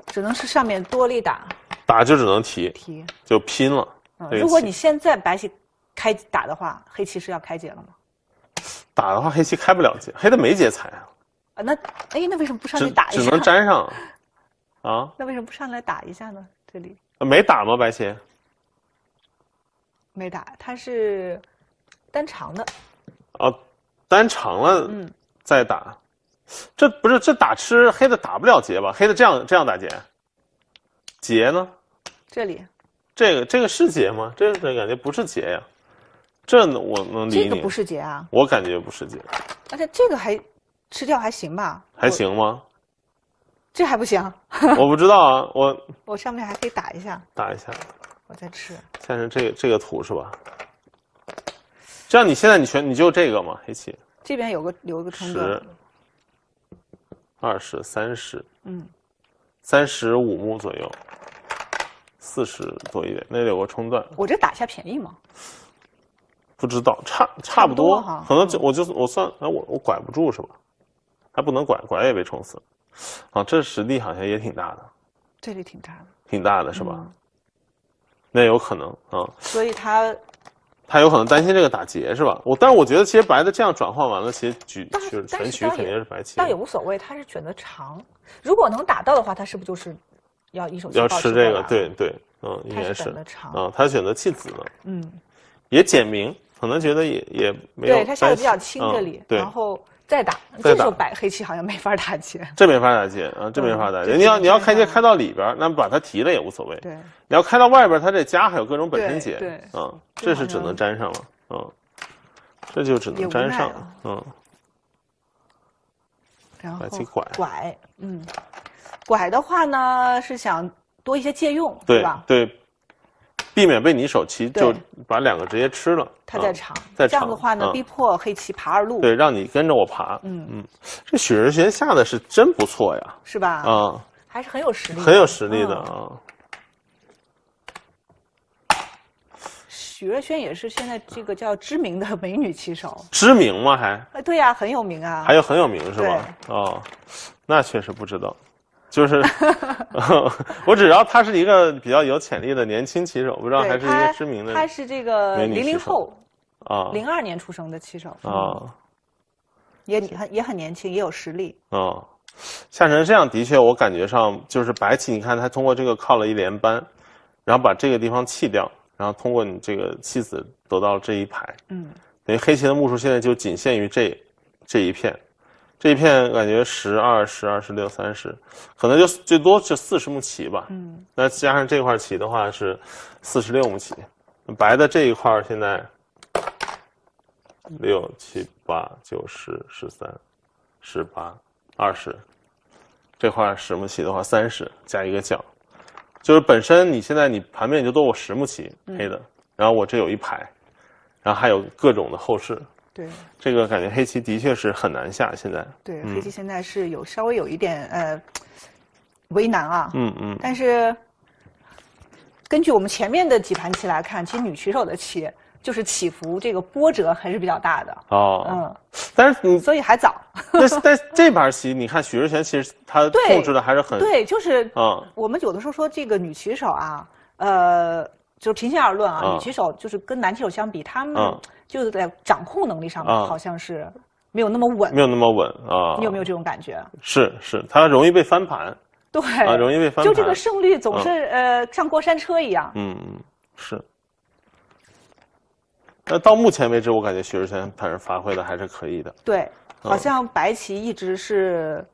[SPEAKER 1] 只能是上面多力打，
[SPEAKER 2] 打就只能提，提就拼了。如果你
[SPEAKER 1] 现在白棋开打的话，黑棋是要开解了吗？
[SPEAKER 2] 打的话，黑棋开不了解，黑的没劫材啊。
[SPEAKER 1] 啊，那哎，那为什么不上去打一下？只能粘
[SPEAKER 2] 上啊？
[SPEAKER 1] 那为什么不上来打一下呢？这里
[SPEAKER 2] 没打吗？白棋
[SPEAKER 1] 没打，它是单长的
[SPEAKER 2] 啊。单长了，嗯，再打，这不是这打吃黑的打不了劫吧？黑的这样这样打劫，劫呢？这里，这个这个是劫吗？这这感觉不是劫呀，这我能理解。这个不是劫啊，我感觉不是劫。
[SPEAKER 1] 而且这个还吃掉还行吧？
[SPEAKER 2] 还行吗？这还不行？我不知道啊，我
[SPEAKER 1] 我上面还可以打一下，打一下，我再吃。
[SPEAKER 2] 现在这个这个图是吧？这样，你现在你选你就这个吗？黑棋
[SPEAKER 1] 这边有个留个冲十、
[SPEAKER 2] 二十、三十，嗯，三十五目左右，四十多一点。那里有个冲段。
[SPEAKER 1] 我这打下便宜吗？
[SPEAKER 2] 不知道，差差不多，可能就我就我算，哎，我我拐不住是吧？还不能拐，拐也被冲死了。啊，这实力好像也挺大的，
[SPEAKER 1] 这里挺大的，
[SPEAKER 2] 挺大的是吧？那有可能啊。所以它。他有可能担心这个打劫是吧？我，但是我觉得其实白的这样转换完了，其实局是全局肯定是白棋。但也
[SPEAKER 1] 无所谓，他是选择长，如果能打到的话，他是不是就是要一手要吃这个？
[SPEAKER 2] 对对，嗯，应该是。啊，他选择弃子呢，嗯，也简明，可能觉得也也没有。对他下得比较轻这里，然
[SPEAKER 1] 后。再打，这就白黑棋好像没法打劫。
[SPEAKER 2] 这没法打劫啊，这没法打劫。你要你要开劫开到里边，那把它提了也无所谓。对，你要开到外边，它这家还有各种本身劫。对啊，这是只能粘上了嗯，这就只能粘上嗯。然后拐拐
[SPEAKER 1] 嗯，拐的话呢是想多一些借用对吧？
[SPEAKER 2] 对。避免被你手棋就把两个直接吃了。他在场，在样的话呢，逼
[SPEAKER 1] 迫黑棋爬二路。对，
[SPEAKER 2] 让你跟着我爬。嗯嗯，这许茹萱下的是真不错呀，是吧？啊，
[SPEAKER 1] 还是很有实力，很有实力的啊。许若萱也是现在这个叫知名的美女棋手，
[SPEAKER 2] 知名吗？还？
[SPEAKER 1] 对呀，很有名啊。还有
[SPEAKER 2] 很有名是吧？哦，那确实不知道。就是，我只知道他是一个比较有潜力的年轻棋手，不知道还是一个知名的。他是
[SPEAKER 1] 这个零零后，啊，零二年出生的棋手啊，也很也很年轻，也有实力
[SPEAKER 2] 啊。夏晨这样的确，我感觉上就是白棋，你看他通过这个靠了一连扳，然后把这个地方弃掉，然后通过你这个棋子得到了这一排，嗯，等于黑棋的目数现在就仅限于这这一片。这一片感觉十二、十二、十六、三十，可能就最多就四十目棋吧。嗯，那加上这块棋的话是四十六目棋。白的这一块现在六、七、八、九、十、十三、十八、二十，这块十目棋的话三十加一个角，就是本身你现在你盘面就多我十目棋黑的，然后我这有一排，然后还有各种的后势。对，这个感觉黑棋的确是很难下。现在对黑棋
[SPEAKER 1] 现在是有稍微有一点呃为难啊。嗯嗯。但是根据我们前面的几盘棋来看，其实女棋手的棋就是起伏这个波折还是比较大的。哦。嗯。
[SPEAKER 2] 但是你所以还早。但是 但是这盘棋，你看许志贤其实他控制的还是很对，就是啊。
[SPEAKER 1] 我们有的时候说这个女棋手啊，呃，就是平心而论啊，女棋手就是跟男棋手相比，他们。就是在掌控能力上面，好像是没有那么稳，
[SPEAKER 2] 没有那么稳啊！你有
[SPEAKER 1] 没有这种感觉？
[SPEAKER 2] 是是，它容易被翻盘，
[SPEAKER 1] 对啊，容易被翻盘。就这个胜率总是呃像过山车一样。
[SPEAKER 2] 嗯嗯，是。那到目前为止，我感觉薛之谦他是发挥的还是可以的。
[SPEAKER 1] 对，好像白棋一直是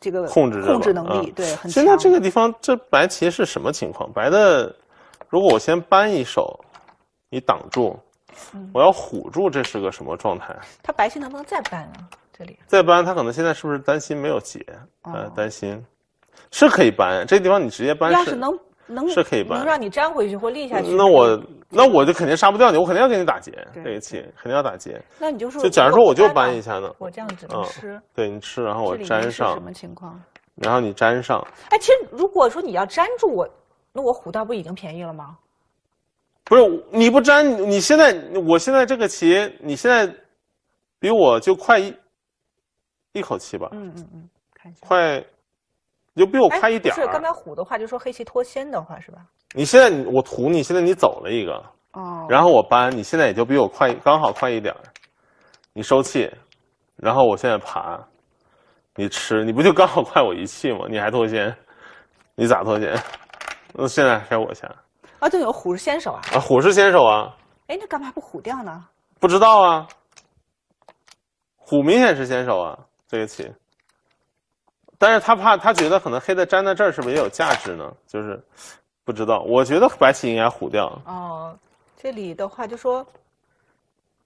[SPEAKER 1] 这个控制控制能力对很强。现
[SPEAKER 2] 在这个地方，这白棋是什么情况？白的，如果我先搬一手，你挡住。我要唬住，这是个什么状态？
[SPEAKER 1] 他白棋能不能再搬啊？这里
[SPEAKER 2] 再搬，他可能现在是不是担心没有劫？呃，担心，是可以搬。这地方你直接搬，要是能
[SPEAKER 1] 能是可以搬，能让你粘回去或立下去。那我
[SPEAKER 2] 那我就肯定杀不掉你，我肯定要给你打劫。这一期肯定要打劫。
[SPEAKER 1] 那你就说，就假如说我就搬一下呢？我这样子吃，
[SPEAKER 2] 对你吃，然后我粘上。什么情况？然后你粘上。
[SPEAKER 1] 哎，其实如果说你要粘住我，那我唬到不已经便宜了吗？
[SPEAKER 2] 不是你不粘，你现在我现在这个棋，你现在比我就快一一口气吧。嗯嗯嗯，快，你就比我快一点儿。是刚才
[SPEAKER 1] 虎的话就说黑棋脱先的话是吧？
[SPEAKER 2] 你现在我图你现在你走了一个哦，然后我搬你现在也就比我快刚好快一点儿，你收气，然后我现在爬，你吃你不就刚好快我一气吗？你还脱先，你咋脱先？那现在该我先。
[SPEAKER 1] 啊，对，有虎是先手啊！
[SPEAKER 2] 啊，虎是先手啊！
[SPEAKER 1] 哎，那干嘛不虎掉呢？
[SPEAKER 2] 不知道啊。虎明显是先手啊，这个棋。但是他怕，他觉得可能黑的粘在这儿是不是也有价值呢？就是，不知道。我觉得白棋应该虎掉。
[SPEAKER 1] 哦，这里的话就说，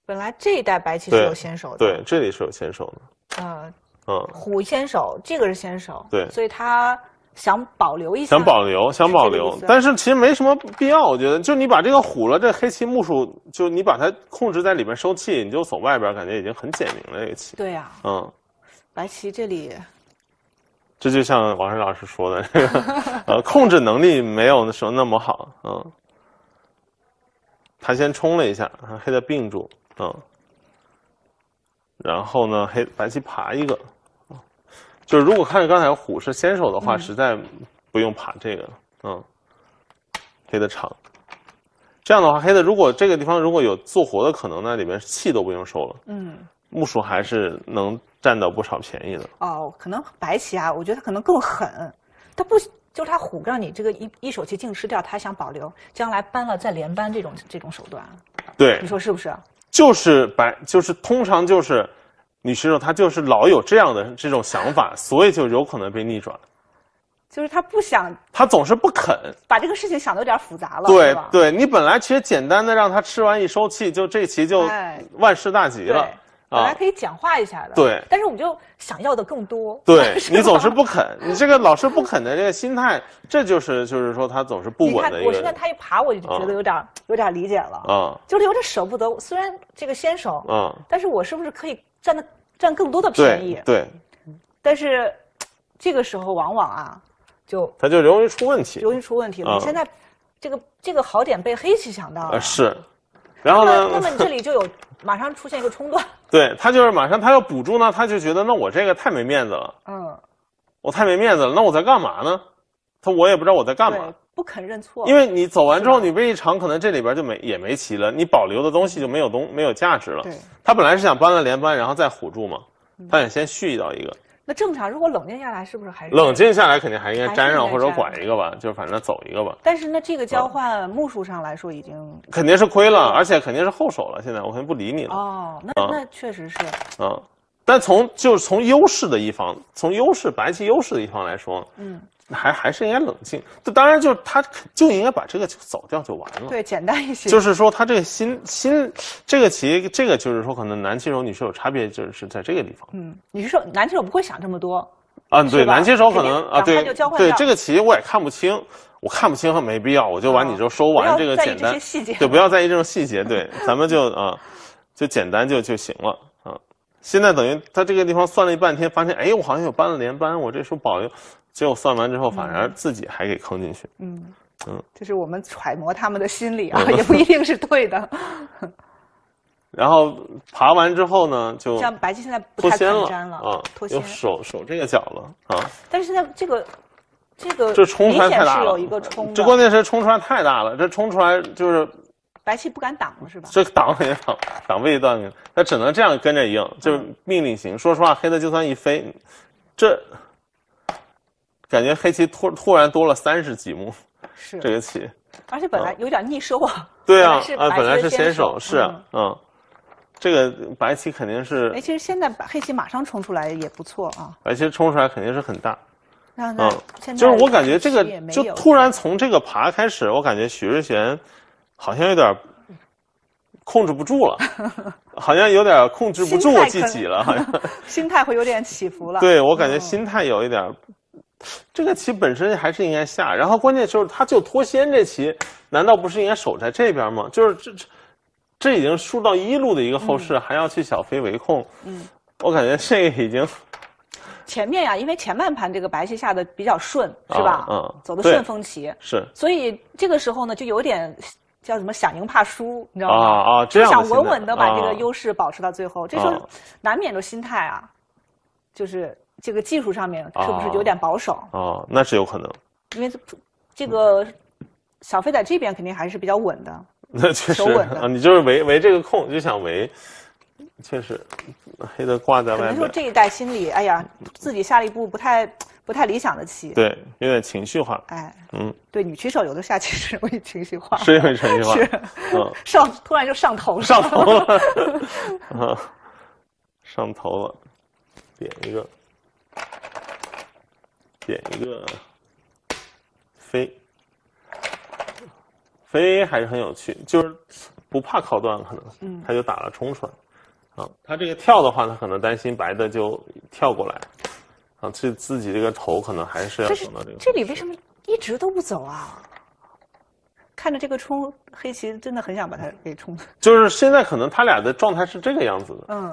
[SPEAKER 1] 本来这一代白棋是有先手的。对，
[SPEAKER 2] 这里是有先手的。嗯嗯，虎
[SPEAKER 1] 先手，这个是先手。对，所以他。想保留一些，想
[SPEAKER 2] 保留，想保留，但是其实没什么必要。我觉得，就你把这个虎了，这黑棋目数，就你把它控制在里面收气，你就走外边，感觉已经很简明了。这个棋，对呀，嗯，
[SPEAKER 1] 白棋这里，
[SPEAKER 2] 这就像王声老师说的个，呃，控制能力没有那时候那么好。嗯，他先冲了一下，黑的并住，嗯，然后呢，黑白棋爬一个。就是如果看着刚才虎是先手的话，实在不用怕这个，嗯，黑的长，这样的话黑的如果这个地方如果有做活的可能，那里面气都不用收了，嗯，木薯还是能占到不少便宜的。
[SPEAKER 1] 哦，可能白棋啊，我觉得它可能更狠，他不就是他虎让你这个一一手棋净吃掉，他想保留，将来搬了再连搬这种这种手段，对，你说是不是？
[SPEAKER 2] 就是白，就是通常就是。女选手她就是老有这样的这种想法，所以就有可能被逆转。
[SPEAKER 1] 就是她不想，
[SPEAKER 2] 她总是不肯
[SPEAKER 1] 把这个事情想的有点复杂了。对，
[SPEAKER 2] 对你本来其实简单的让他吃完一收气，就这期就万事大吉了。啊，本来
[SPEAKER 1] 可以简化一下的。对，但是我们就想要的更多。对 你总是
[SPEAKER 2] 不肯，你这个老是不肯的这个心态，这就是就是说他总是不稳的一个。我现在他
[SPEAKER 1] 一爬，我就觉得有点有点理解了。啊，就是有点舍不得。虽然这个先手，嗯，但是我是不是可以？占的占更多的便宜，对，但是这个时候往往啊，
[SPEAKER 2] 就他就容易出问题，容易出问题了。现在
[SPEAKER 1] 这个这个好点被黑棋抢到了，
[SPEAKER 2] 是。然后呢？那么你这里
[SPEAKER 1] 就有马上出现一个冲断。
[SPEAKER 2] 对他就是马上他要补住呢，他就觉得那我这个太没面子了，嗯，我太没面子了，那我在干嘛呢？他我也不知道我在干嘛。
[SPEAKER 1] 不肯认错，因为你
[SPEAKER 2] 走完之后，你是一长，可能这里边就没也没棋了，你保留的东西就没有东没有价值了。对，他本来是想搬了连搬，然后再唬住嘛，他想先续到一个。
[SPEAKER 1] 那正常，如果冷静下来，是不是还冷静
[SPEAKER 2] 下来肯定还应该粘上或者拐一个吧，就反正走一个吧。
[SPEAKER 1] 但是那这个交换目数上来说，已经
[SPEAKER 2] 肯定是亏了，而且肯定是后手了。现在我肯定不理你了。哦，那那确实是。嗯，但从就是从优势的一方，从优势白棋优势的一方来说，嗯。还还是应该冷静，当然就他就应该把这个就走掉就完了。对，
[SPEAKER 1] 简单一些。就是说
[SPEAKER 2] 他这个心心，这个棋，这个就是说可能男棋手、女棋有差别，就是在这个地方。
[SPEAKER 1] 嗯，你是说男棋手不会想这么多？
[SPEAKER 2] 嗯，对，男棋手可能啊，对对，这个棋我也看不清，我看不清没必要，我就把你就收完这个简单。细节对，不要在意这种细节，对，咱们就啊，就简单就就行了啊。现在等于他这个地方算了一半天，发现哎，我好像有搬子连扳，我这时候保留结果算完之后，反而自己还给坑进去。嗯，嗯，
[SPEAKER 1] 就是我们揣摩他们的心理啊，也不一定是对的。
[SPEAKER 2] 然后爬完之后呢，就这样，
[SPEAKER 1] 白棋现在不脱先了，啊，脱先
[SPEAKER 2] 手手这个角了啊。
[SPEAKER 1] 但是现在这个这个这冲来太大了，有一个冲。这
[SPEAKER 2] 关键是冲出来太大了，这冲出来就是
[SPEAKER 1] 白棋不敢挡了是吧？
[SPEAKER 2] 这挡也 挡挡未断定，那只能这样跟着硬，就是命令型。说实话，黑的就算一飞，这。感觉黑棋突突然多了三十几目，是这个棋，
[SPEAKER 1] 而且本来有点逆收啊。对啊，啊，本来是先手，是啊，
[SPEAKER 2] 嗯，这个白棋肯定是。哎，
[SPEAKER 1] 其实现在黑棋马上冲出来也不错啊。
[SPEAKER 2] 白棋冲出来肯定是很大，
[SPEAKER 1] 嗯，就是我感觉这个就突
[SPEAKER 2] 然从这个爬开始，我感觉许志贤好像有点控制不住了，好像有点控制不住自己了，好像。
[SPEAKER 1] 心态会有点起伏了。对，
[SPEAKER 2] 我感觉心态有一点。这个棋本身还是应该下，然后关键就是他就脱先这棋，难道不是应该守在这边吗？就是这这这已经输到一路的一个后势，还要去小飞围控，嗯，我感觉这个已经。
[SPEAKER 1] 前面呀，因为前半盘这个白棋下的比较顺，是吧？
[SPEAKER 2] 嗯，走的顺风
[SPEAKER 1] 棋是，所以这个时候呢，就有点叫什么想赢怕输，你知道吗？啊啊，这样想稳稳的把这个优势保持到最后，这时候难免就心态啊，就是。这个技术上面是不是有点保守？
[SPEAKER 2] 哦，那是有可能。
[SPEAKER 1] 因为这个小飞在这边肯定还是比较稳的。
[SPEAKER 2] 那确实啊，你就是围围这个空就想围，确实黑的挂在外面。可说这
[SPEAKER 1] 一代心里哎呀，自己下了一步不太不太理想的棋。对，
[SPEAKER 2] 有点情绪化。哎，嗯，
[SPEAKER 1] 对，女棋手有的下棋是容易情绪化。是因为情绪化？是，嗯、上突然就上头了，上头了，
[SPEAKER 2] 上头了，点一个。点一个飞，飞还是很有趣，就是不怕靠断可能，他就打了冲出来，啊，他这个跳的话，他可能担心白的就跳过来，啊，这自己这个头可能还是要走到这个。这
[SPEAKER 1] 里为什么一直都不走啊？看着这个冲黑棋，真的很想把它给冲。
[SPEAKER 2] 就是现在可能他俩的状态是这个样子的，嗯，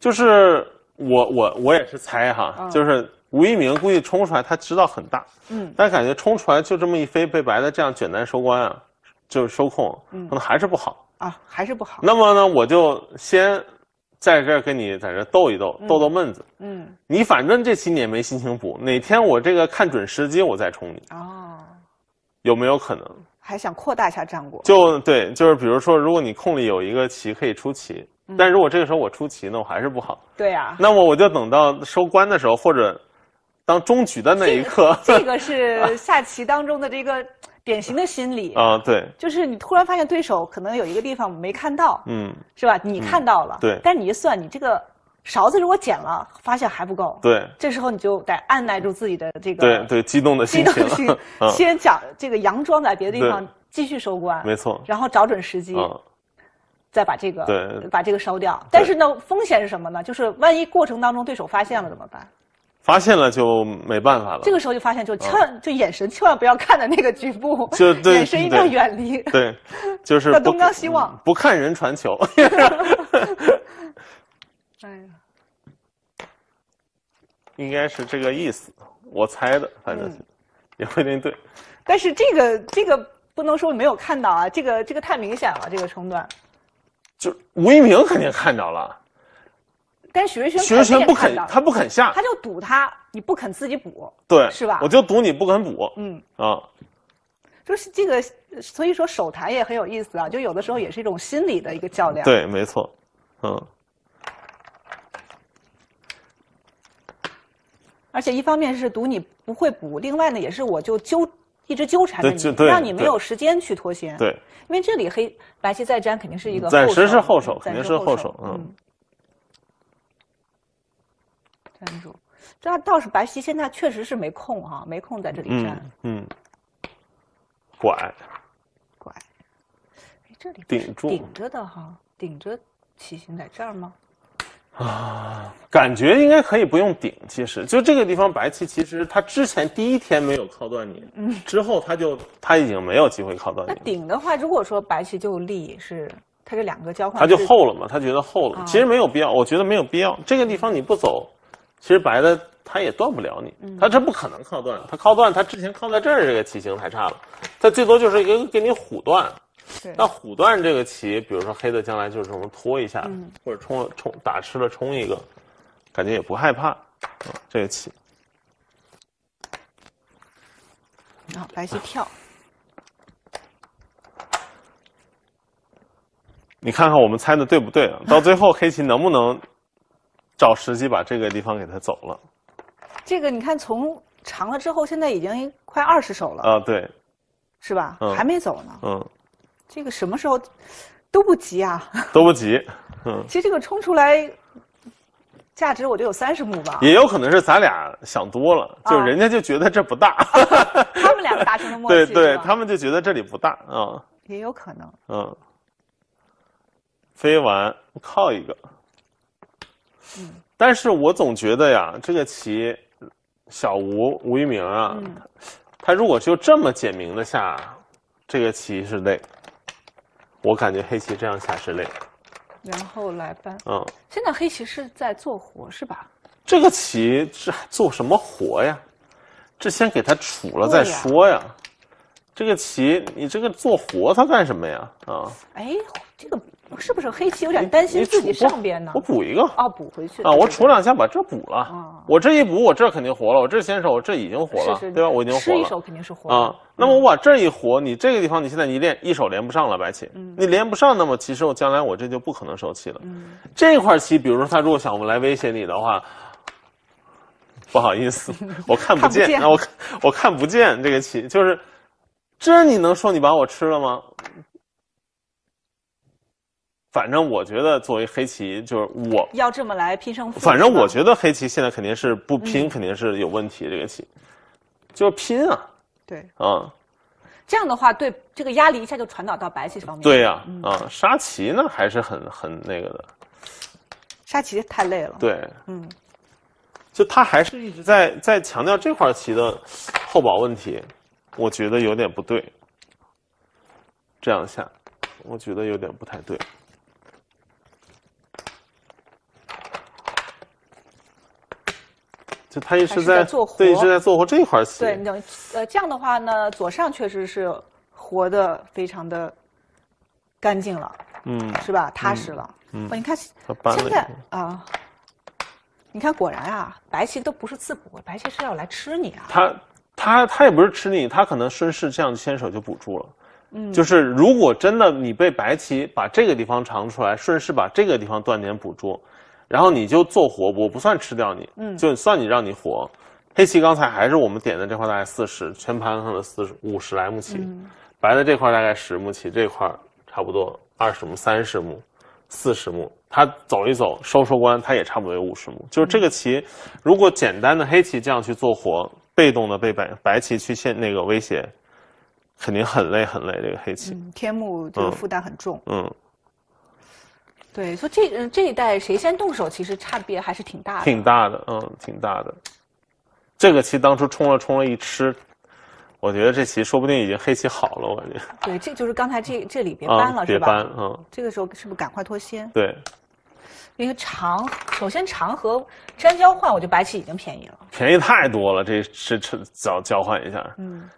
[SPEAKER 2] 就是。我我我也是猜哈，就是吴一鸣估计冲出来，他知道很大，嗯，但感觉冲出来就这么一飞被白的这样简单收官啊，就是收控，嗯，可能还是不好
[SPEAKER 1] 啊，还是不好。
[SPEAKER 2] 那么呢，我就先在这跟你在这斗一斗，斗斗闷子，嗯，你反正这期你也没心情补，哪天我这个看准时机我再冲你啊，有没有可能？
[SPEAKER 1] 还想扩大一下战果？
[SPEAKER 2] 就对，就是比如说，如果你控里有一个棋可以出棋。但如果这个时候我出棋呢，我还是不好。对呀。那么我就等到收官的时候，或者当中局的那一刻。
[SPEAKER 1] 这个是下棋当中的这个 典型的心理 啊，对。就是你突然发现对手可能有一个地方没看到，嗯，是吧？你看到了，对。但你一算，你这个勺子如果捡了，发现还不够，对。这时候你就得按耐住自己的这个。对
[SPEAKER 2] 对，激动的心。激动的心，先
[SPEAKER 1] 讲这个，佯装在别的地方继续收官，没错。然后找准时机。再把这个，对，把这个烧掉。但是呢，风险是什么呢？就是万一过程当中对手发现了怎么办？
[SPEAKER 2] 发现了就没办法了。这
[SPEAKER 1] 个时候就发现，就千万就眼神千万不要看的那个局部，就 眼神一定要远离。对，
[SPEAKER 2] 就是东张西望，不看人传球。
[SPEAKER 1] 哎呀，
[SPEAKER 2] 应该是这个意思，我猜的，反正也不一定对。
[SPEAKER 1] 但是这个这个不能说没有看到啊，这个这个太明显了，这个冲断。
[SPEAKER 2] 就吴一鸣肯定看着了，
[SPEAKER 1] 但许瑞轩许魏轩不肯，他不肯下，他就赌他你不肯自己补，对，是吧？我
[SPEAKER 2] 就赌你不肯补，嗯啊，
[SPEAKER 1] 就是这个，所以说手谈也很有意思啊，就有的时候也是一种心理的一个较量，对，
[SPEAKER 2] 没错，嗯。
[SPEAKER 1] 而且一方面是赌你不会补，另外呢也是我就揪。一直纠缠着你，让你没有时间去脱先。对，因为这里黑白棋再粘，肯定是一个暂时是后手，肯定是后手。嗯，粘住，这倒是白棋现在确实是没空哈，没空在这里粘。
[SPEAKER 2] 嗯，拐，拐，哎，这里顶住顶
[SPEAKER 1] 着的哈，顶着棋形在这儿吗？
[SPEAKER 2] 啊，感觉应该可以不用顶。其实就这个地方，白棋其实他之前第一天没有靠断你，嗯，之后他就他已经没有机会靠断。那
[SPEAKER 1] 顶的话，如果说白棋就立，是他这两个交换，他就厚了
[SPEAKER 2] 嘛？他觉得厚了，其实没有必要。我觉得没有必要。这个地方你不走，其实白的他也断不了你，他这不可能靠断。他靠断，他之前靠在这儿这个棋形太差了，他最多就是一个给你虎断。那虎断这个棋，比如说黑的将来就是什么拖一下，或者冲冲打吃了冲一个，感觉也不害怕，这个棋。
[SPEAKER 1] 啊，白棋跳，
[SPEAKER 2] 你看看我们猜的对不对？到最后黑棋能不能找时机把这个地方给他走了？
[SPEAKER 1] 这个你看，从长了之后，现在已经快二十手了啊，对，是吧？还没走呢，嗯。这个什么时候都不急啊！
[SPEAKER 2] 都不急，嗯。其
[SPEAKER 1] 实这个冲出来价值，我就有三十亩吧。
[SPEAKER 2] 也有可能是咱俩想多了，就人家就觉得这不大。
[SPEAKER 1] 他们两个达成的默契。对对，
[SPEAKER 2] 他们就觉得这里不大啊。
[SPEAKER 1] 也有可能。
[SPEAKER 2] 嗯。飞完靠一个。嗯。但是我总觉得呀，这个棋，小吴吴一鸣啊，他如果就这么简明的下，这个棋是对。我感觉黑棋这样下是累，
[SPEAKER 1] 然后来搬，嗯，现在黑棋是在做活是吧？
[SPEAKER 2] 这个棋是做什么活呀？这先给他杵了再说呀。这个棋你这个做活它干什么呀？啊，
[SPEAKER 1] 哎，这个。是不是黑棋有点担心自己上边呢？我
[SPEAKER 2] 补一个啊，补回去啊！我杵两下把这补了我这一补，我这肯定活了。我这先手，这已经活了，对吧？我已经吃一手肯定是活啊。那么我把这一活，你这个地方你现在一连一手连不上了，白棋。你连不上，那么其实我将来我这就不可能收气了。这块棋，比如说他如果想来威胁你的话，不好意思，我看不见。那我我看不见这个棋，就是这你能说你把我吃了吗？反正我觉得，作为黑棋，就是我
[SPEAKER 1] 要这么来拼胜负。反正
[SPEAKER 2] 我觉得黑棋现在肯定是不拼，肯定是有问题。这个棋就是拼啊。对。啊。
[SPEAKER 1] 这样的话，对这个压力一下就传导到白棋方面。对
[SPEAKER 2] 呀，啊，杀棋呢还是很很那个的。
[SPEAKER 1] 杀棋太累了。对。嗯。
[SPEAKER 2] 就他还是一直在在强调这块棋的厚薄问题，我觉得有点不对。这样下，我觉得有点不太对。就他一直在做活，对，一直在做活这块儿。对，
[SPEAKER 1] 呃，这样的话呢，左上确实是活的非常的干净了，嗯，是吧？踏实了。嗯。哦、你看，现在啊，你看果然啊，白棋都不是自补，白棋是要来吃你啊。
[SPEAKER 2] 他他他也不是吃你，他可能顺势这样先手就补住了。嗯。就是如果真的你被白棋把这个地方尝出来，顺势把这个地方断点补住。然后你就做活，我不算吃掉你。嗯，就算你让你活，黑棋刚才还是我们点的这块大概四十，全盘上的四十五十来目棋，白的这块大概十目棋，这块差不多二十目、三十目、四十目，它走一走收收官，它也差不多有五十目。就是这个棋，如果简单的黑棋这样去做活，被动的被白白棋去陷那个威胁，肯定很累很累。这个黑棋，
[SPEAKER 1] 天目这个负担很重。嗯。对，所以这嗯这一代谁先动手，其实差别还是挺大的。
[SPEAKER 2] 挺大的，嗯，挺大的。这个棋当初冲了冲了一吃，我觉得这棋说不定已经黑棋好了，我感觉。
[SPEAKER 1] 对，这就是刚才这这里别搬了是吧？别搬啊！这个时候是不是赶快脱先？对，因为长首先长和粘交换，我觉得白棋已经便宜了，
[SPEAKER 2] 便宜太多了。这这这交交换一下，嗯。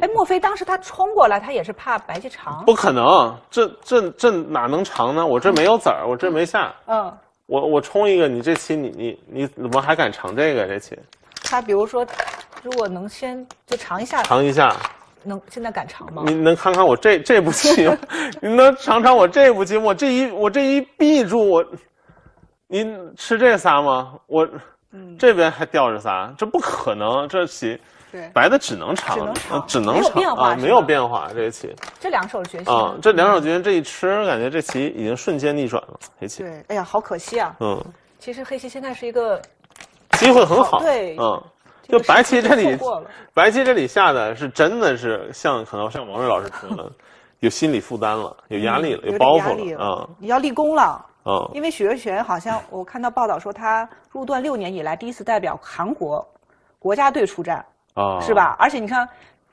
[SPEAKER 1] 哎，莫非当时他冲过来，他也是怕白棋长？不
[SPEAKER 2] 可能，这这这哪能长呢？我这没有子儿，我这没下。嗯，我我冲一个，你这棋你你你怎么还敢长这个这棋？
[SPEAKER 1] 他比如说，如果能先就长一下，长一下，能现在敢长吗？你
[SPEAKER 2] 能看看我这这步棋，你能尝尝我这步棋？我这一我这一闭住，我您吃这仨吗？我这边还吊着仨，这不可能，这棋。白的只能长，只能长，没有变化。没有变化，这一棋。
[SPEAKER 1] 这两手绝棋。啊，
[SPEAKER 2] 这两手绝棋这一吃，感觉这棋已经瞬间逆转了黑棋。对，
[SPEAKER 1] 哎呀，好可惜啊。嗯，其实黑棋现在是一个
[SPEAKER 2] 机会很好。对，嗯，就白棋这里，白棋这里下的，是真的是像可能像王瑞老师说的，有心理负担了，有压力了，有包袱了。嗯，
[SPEAKER 1] 你要立功了。嗯，因为许昱璇好像 我看到报道说，他入段六年以来第一次代表韩国国家队出战。
[SPEAKER 2] 啊，是吧？
[SPEAKER 1] 而且你看，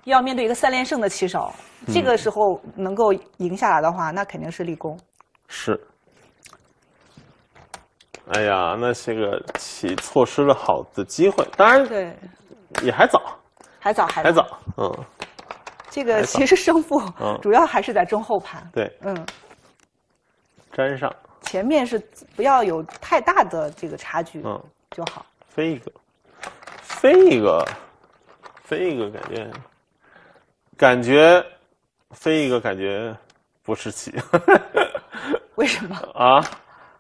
[SPEAKER 1] 要面对一个三连胜的棋手，这个时候能够赢下来的话，那肯定是立功。
[SPEAKER 2] 是。哎呀，那些个棋错失了好的机会，当然对，也还早，还早还早，嗯。
[SPEAKER 1] 这个其实胜负主要还是在中后盘。对，嗯。粘上。前面是不要有太大的这个
[SPEAKER 2] 差距，嗯，就好。飞一个，飞一个。飞一个感觉，感觉飞一个感觉不是棋，为什么啊？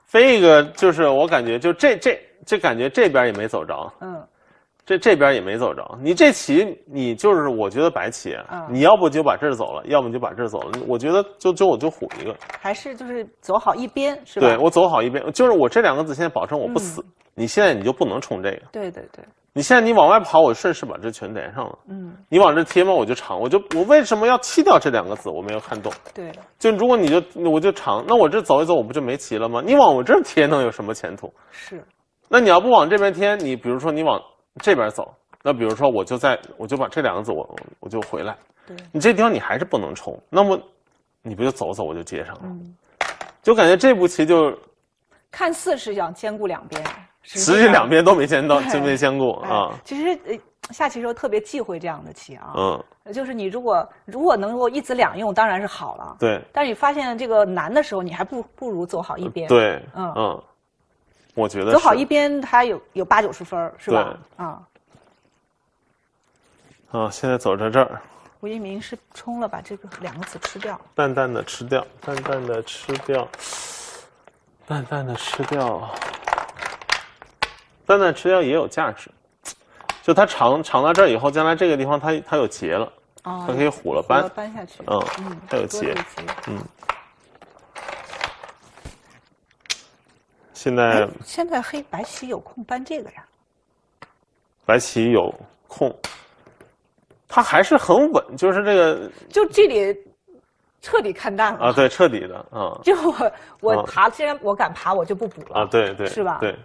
[SPEAKER 2] 飞一个就是我感觉就这这这感觉这边也没走着，嗯，这这边也没走着。你这棋你就是我觉得白棋，你要不就把这走了，要么就把这走了。我觉得就就我就虎一个，
[SPEAKER 1] 还是就是走好一边是吧？对我
[SPEAKER 2] 走好一边，就是我这两个子现在保证我不死。你现在你就不能冲这个，对对对。你现在你往外跑，我顺势把这全连上了。嗯，你往这贴嘛，我就长，我就我为什么要弃掉这两个子？我没有看懂。对，就如果你就我就长，那我这走一走，我不就没棋了吗？你往我这儿贴能有什么前途？是。那你要不往这边贴，你比如说你往这边走，那比如说我就在我就把这两个子我我就回来。对你这地方你还是不能冲，那么你不就走走我就接上了，就感觉这步棋就
[SPEAKER 1] 看似是想兼顾两边。
[SPEAKER 2] 实际两边都没见到，真没见过啊。
[SPEAKER 1] 其实，呃，下棋时候特别忌讳这样的棋啊。嗯，就是你如果如果能够一子两用，当然是好了。对。但是你发现这个难的时候，你还不不如走好一边。对。嗯
[SPEAKER 2] 嗯，我觉得走好一
[SPEAKER 1] 边，它有有八九十分是吧？啊。
[SPEAKER 2] 啊，现在走在这儿。
[SPEAKER 1] 吴一鸣是冲了，把这个两个子吃掉。
[SPEAKER 2] 淡淡的吃掉，淡淡的吃掉，淡淡的吃掉。单单吃掉也有价值，就它长长到这儿以后，将来这个地方它它有结了，它可以虎了，搬搬下去，嗯，它有结，嗯。现在
[SPEAKER 1] 现在黑白棋有空搬这个呀？
[SPEAKER 2] 白棋有空，它还是很稳，就是这个，
[SPEAKER 1] 就这里彻底看淡了啊，对，
[SPEAKER 2] 彻底的啊。就
[SPEAKER 1] 我我爬，既然我敢爬，我就不补了啊，对对，是吧？对。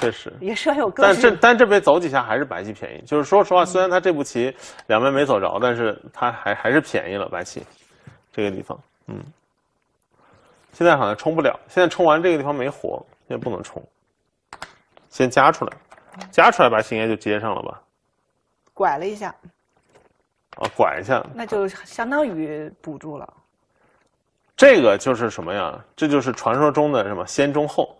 [SPEAKER 2] 确实也是有，但这但这边走几下还是白棋便宜。就是说实话，虽然他这步棋两边没走着，但是他还还是便宜了白棋。这个地方，嗯，现在好像冲不了。现在冲完这个地方没活，现在不能冲。先夹出来，夹出来白棋应该就接上了吧。拐了一下。哦，拐一下，
[SPEAKER 1] 那就相当于补住了。
[SPEAKER 2] 这个就是什么呀？这就是传说中的什么先中后。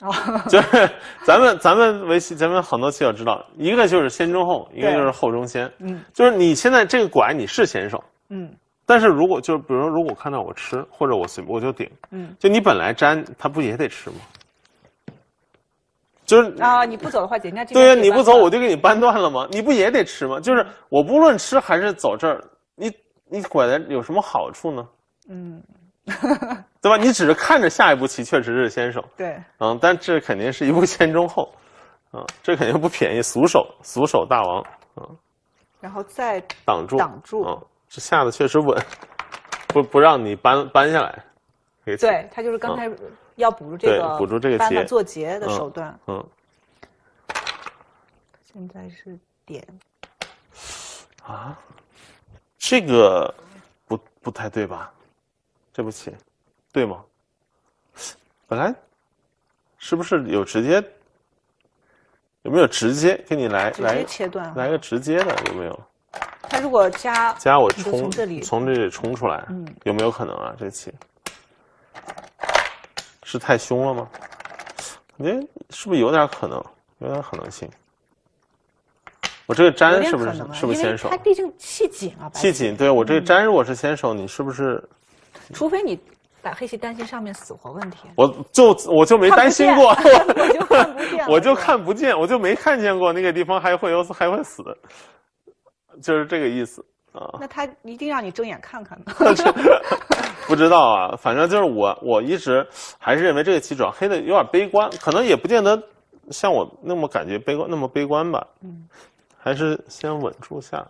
[SPEAKER 2] 哦，就是咱们咱们围棋，咱们很多棋友知道，一个就是先中后，一个就是后中先。嗯，就是你现在这个拐你是先手，嗯，但是如果就是比如说如果我看到我吃或者我随我就顶，嗯，就你本来粘他不也得吃吗？就是啊，
[SPEAKER 1] 你不走的话，人家对呀，你不走我就
[SPEAKER 2] 给你扳断了吗？你不也得吃吗？就是我不论吃还是走这儿，你你拐在有什么好处呢？嗯。对吧？你只是看着下一步棋，确实是先手。对，嗯，但这肯定是一步先中后，嗯，这肯定不便宜，俗手，俗手大王，嗯，然后再挡住挡住，嗯，这下的确实稳，不不让你搬搬下来，对，对他就是刚才
[SPEAKER 1] 要补住这个补住这个劫做劫的手段，嗯，现在是点，
[SPEAKER 2] 啊，这个不不太对吧？对不起，对吗？本来是不是有直接？有没有直接给你来来切断？来个直接的有没有？
[SPEAKER 1] 他如果加加我冲这里，
[SPEAKER 2] 从这里冲出来，有没有可能啊？这棋是太凶了吗？感觉是不是有点可能，有点可能性？我这个粘是不是是不是先手？他它毕
[SPEAKER 1] 竟气紧啊，气紧。对我这个粘，
[SPEAKER 2] 如果是先手，你是不是？
[SPEAKER 1] 除非你打黑棋担心上面死活问题，
[SPEAKER 2] 我就我就没担心过，
[SPEAKER 1] 我
[SPEAKER 2] 就看不见，我就看不见，我就没看见过那个地方还会有还会死，就是这个意思啊。
[SPEAKER 1] 那他一定让你睁眼看看吗？
[SPEAKER 2] 不知道啊，反正就是我我一直还是认为这个棋主要黑的有点悲观，可能也不见得像我那么感觉悲观那么悲观吧。嗯，还是先稳住下。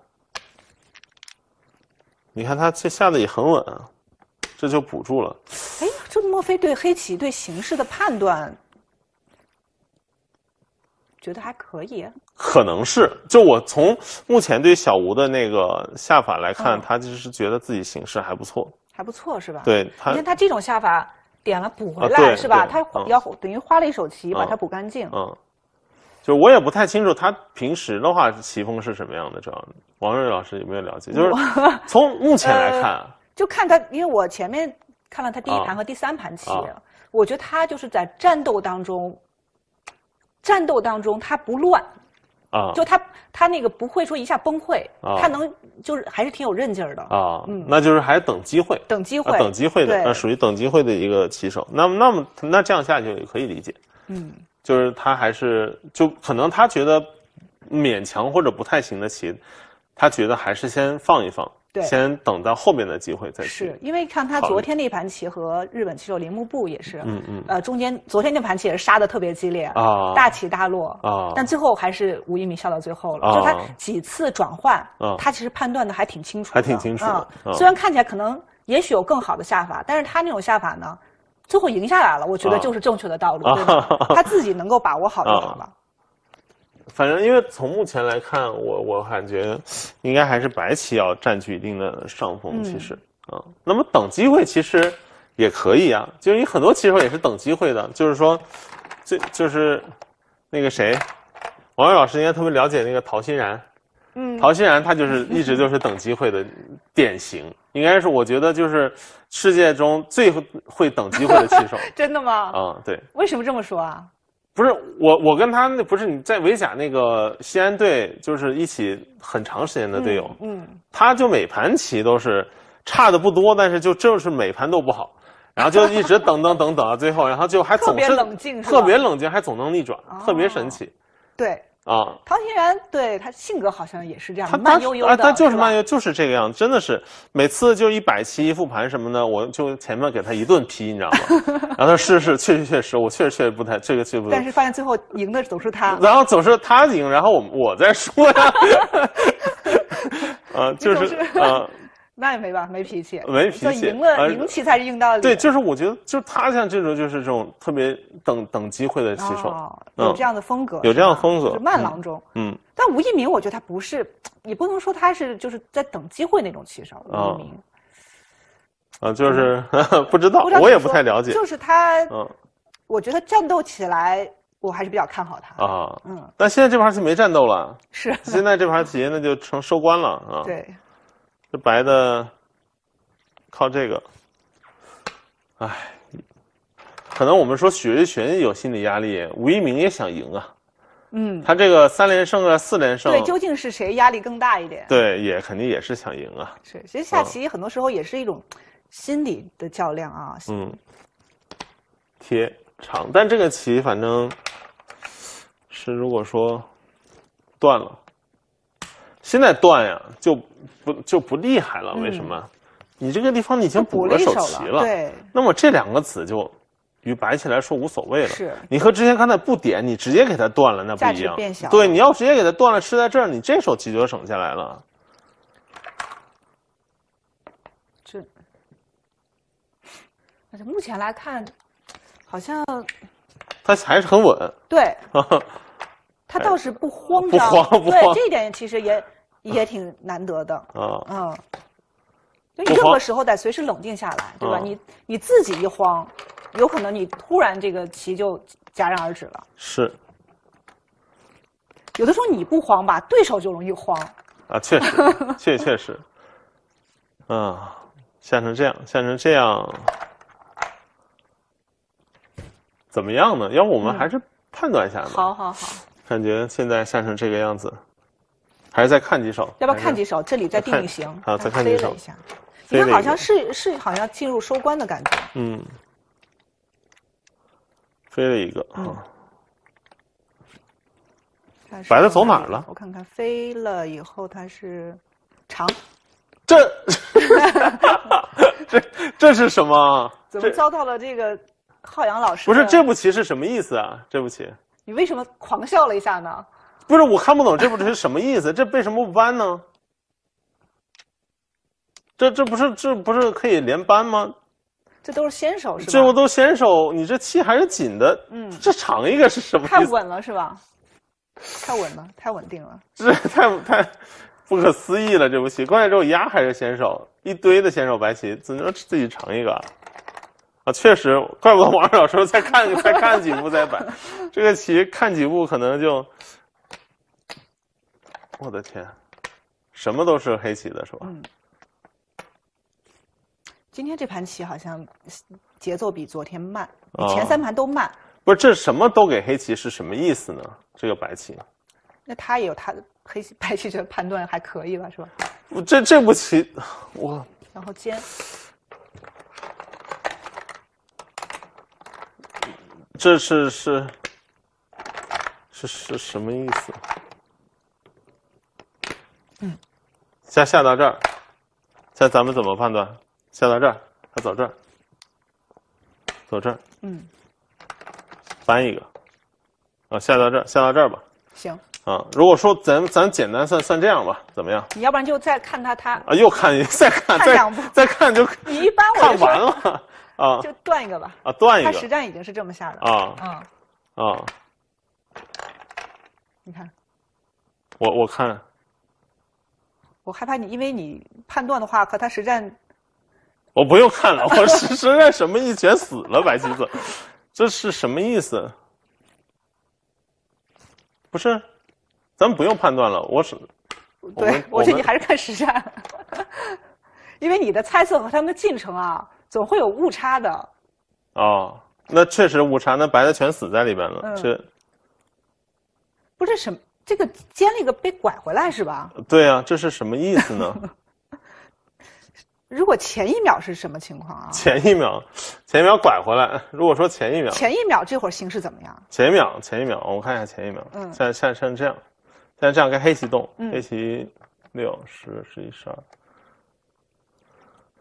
[SPEAKER 2] 你看他这下的也很稳。啊。这就补住了。
[SPEAKER 1] 哎，这莫非对黑棋对形势的判断，觉得还可以？
[SPEAKER 2] 可能是，就我从目前对小吴的那个下法来看，他就是觉得自己形势还不错，
[SPEAKER 1] 还不错是吧？对他，你看他这种下法，点了补回来是吧？他要等于花了一手棋把它补干净。
[SPEAKER 2] 嗯，就是我也不太清楚他平时的话棋风是什么样的。这样，王瑞老师有没有了解？就是从目前来看。
[SPEAKER 1] 就看他，因为我前面看了他第一盘和第三盘棋，我觉得他就是在战斗当中，战斗当中他不乱，啊，就他他那个不会说一下崩溃，他能就是还是挺有韧劲儿的
[SPEAKER 2] 啊，嗯，那就是还等机会，等机会，等机会的，那属于等机会的一个棋手。那么那么那这样下去也可以理解，嗯，就是他还是就可能他觉得勉强或者不太行的棋，他觉得还是先放一放。先等到后面的机会再说。是
[SPEAKER 1] 因为看他昨天那盘棋和日本棋手铃木步也是，嗯嗯，呃，中间昨天那盘棋也是杀的特别激烈
[SPEAKER 2] 啊，大起大落啊，但最
[SPEAKER 1] 后还是吴一鸣笑到最后了。就他几次转换，他其实判断的还挺清楚，还挺清楚的。虽然看起来可能也许有更好的下法，但是他那种下法呢，最后赢下来了，我觉得就是正确的道路，对吧？他自己能够把握好就好了。
[SPEAKER 2] 反正，因为从目前来看，我我感觉，应该还是白棋要占据一定的上风。其实啊，那么等机会其实也可以啊。就是你很多棋手也是等机会的。就是说，这就是那个谁，王玥老师应该特别了解那个陶欣然。嗯，陶欣然他就是一直就是等机会的典型。应该是我觉得就是世界中最会等机会的棋手。真的吗？嗯，对。
[SPEAKER 1] 为什么这么说啊？
[SPEAKER 2] 不是我，我跟他那不是你在维甲那个西安队，就是一起很长时间的队友。嗯，他就每盘棋都是差的不多，但是就就是每盘都不好，然后就一直等等等等到最后，然后就还总是特别冷静，特别冷静，还总能逆转，特别神奇。对。啊，
[SPEAKER 1] 陶欣然对他性格好像也是这样，慢悠悠的。他就
[SPEAKER 2] 是慢悠，就是这个样，子，真的是每次就一百期复盘什么的，我就前面给他一顿批，你知道吗？然后他说：“是是，确实确实，我确实确实不太，这个确不。”但是
[SPEAKER 1] 发现最后赢的总是他，
[SPEAKER 2] 然后总是他赢，然后我我在说呀，啊，就是啊。
[SPEAKER 1] 那也没吧，没脾气，没脾气，赢了赢棋才是硬道理。对，就
[SPEAKER 2] 是我觉得，就他像这种，就是这种特别等等机会的棋手，有这样
[SPEAKER 1] 的风格，有这样的风格，是慢郎中。嗯。但吴一明，我觉得他不是，也不能说他是，就是在等机会那种棋手。吴一鸣，
[SPEAKER 2] 啊，就是 不知道，我也不太了解。就是他，嗯，
[SPEAKER 1] 我觉得战斗起来，我还是比较看好
[SPEAKER 2] 他。啊，嗯。但现在这盘棋没战斗了，是现在这盘棋那就成收官了啊。对。这白的靠这个，哎，可能我们说许瑞群有心理压力，吴一鸣也想赢啊。嗯，他这个三连胜啊，四连胜。对，究
[SPEAKER 1] 竟是谁压力更大一点？
[SPEAKER 2] 对，也肯定也是想赢啊。是，
[SPEAKER 1] 其实下棋很多时候也是一种心理的较量啊。
[SPEAKER 2] 嗯，贴长，但这个棋反正是如果说断了。现在断呀，就不就不厉害了。为什么？你这个地方你已经补了手棋了，对。那么这两个子就，与白棋来说无所谓了。是你和之前刚才不点，你直接给它断了，那不一样。对，你要直接给它断了，吃在这儿，你这手棋就省下来了。
[SPEAKER 1] 这，目前来看，好像，
[SPEAKER 2] 他还是很稳。
[SPEAKER 1] 对，他 倒是不慌张，不慌不慌。对，这一点其实也。也挺难得的，
[SPEAKER 2] 嗯，就任何时
[SPEAKER 1] 候得随时冷静下来，对吧？你你自己一慌，有可能你突然这个棋就戛然而止了。是，有的时候你不慌吧，对手就容易慌。
[SPEAKER 2] 啊，确实，确确实，啊，下成这样，下成这样，怎么样呢？要不我们还是判断一下呢？好，好，好，感觉现在下成这个样子。还是再看几首？要不要看几首？这里再定定型。好，再看几首。飞了一下，今天好像
[SPEAKER 1] 是是好像进入收官的感觉。
[SPEAKER 2] 嗯，飞了一个啊。
[SPEAKER 1] 白的走哪了？我看看，飞了以后它是
[SPEAKER 2] 长。这这这是什么？怎么遭
[SPEAKER 1] 到了这个浩洋老师？不是这
[SPEAKER 2] 步棋是什么意思啊？这步棋？
[SPEAKER 1] 你为什么狂笑了一下呢？
[SPEAKER 2] 不是我看不懂这步是什么意思，这为什么不搬呢？这这不是这不是可以连搬吗？
[SPEAKER 1] 这都是先手是吧？这
[SPEAKER 2] 我都先手，你这气还是紧的。嗯，这长一个是什么？太
[SPEAKER 1] 稳了是吧？太稳了，太稳定了。这太
[SPEAKER 2] 太不可思议了这步棋，关键是我压还是先手，一堆的先手白棋，只能自己长一个啊！确实，怪不得王老师说再看再看几步再摆，这个棋看几步可能就。我的天，什么都是黑棋的是吧？嗯。
[SPEAKER 1] 今天这盘棋好像节奏比昨天慢，前三盘都慢。
[SPEAKER 2] 不是，这什么都给黑棋是什么意思呢？这个白棋，
[SPEAKER 1] 那他也有他的黑棋，白棋的判断还可以吧，是吧？
[SPEAKER 2] 我这这步棋，我
[SPEAKER 1] 然后尖，
[SPEAKER 2] 这是是是是什么意思？下下到这儿，那咱们怎么判断？下到这儿，他走这儿，走这儿。嗯，翻一个啊，下到这儿，下到这儿吧。行啊，如果说咱咱简单算算这样吧，怎么样？
[SPEAKER 1] 你要不然就再看他他
[SPEAKER 2] 啊，又看再看
[SPEAKER 1] 再再看就 你一般我完
[SPEAKER 2] 了啊，就断一个吧啊，断一个。他实战已经是这么下的啊啊啊，你看，我我看。
[SPEAKER 1] 我害怕你，因为你判断的话和他实战，
[SPEAKER 2] 我不用看了，我实实战什么意思？死了白棋子，这是什么意思？不是，咱们不用判断了，我是，对我得你还
[SPEAKER 1] 是看实战，因为你的猜测和他们的进程啊，总会有误差的。
[SPEAKER 2] 哦，那确实误差，那白的全死在里边了，这。
[SPEAKER 1] 不是什？这个尖了一个被拐回来是吧？
[SPEAKER 2] 对啊，这是什么意思呢？
[SPEAKER 1] 如果前一秒是什么情况啊？
[SPEAKER 2] 前一秒，前一秒拐回来。如果说前一秒，前
[SPEAKER 1] 一秒这会儿形势怎么样？
[SPEAKER 2] 前一秒，前一秒，我看一下前一秒。嗯，现在现在现在这样，现在这样跟黑棋动。黑棋六、十、十一、十二、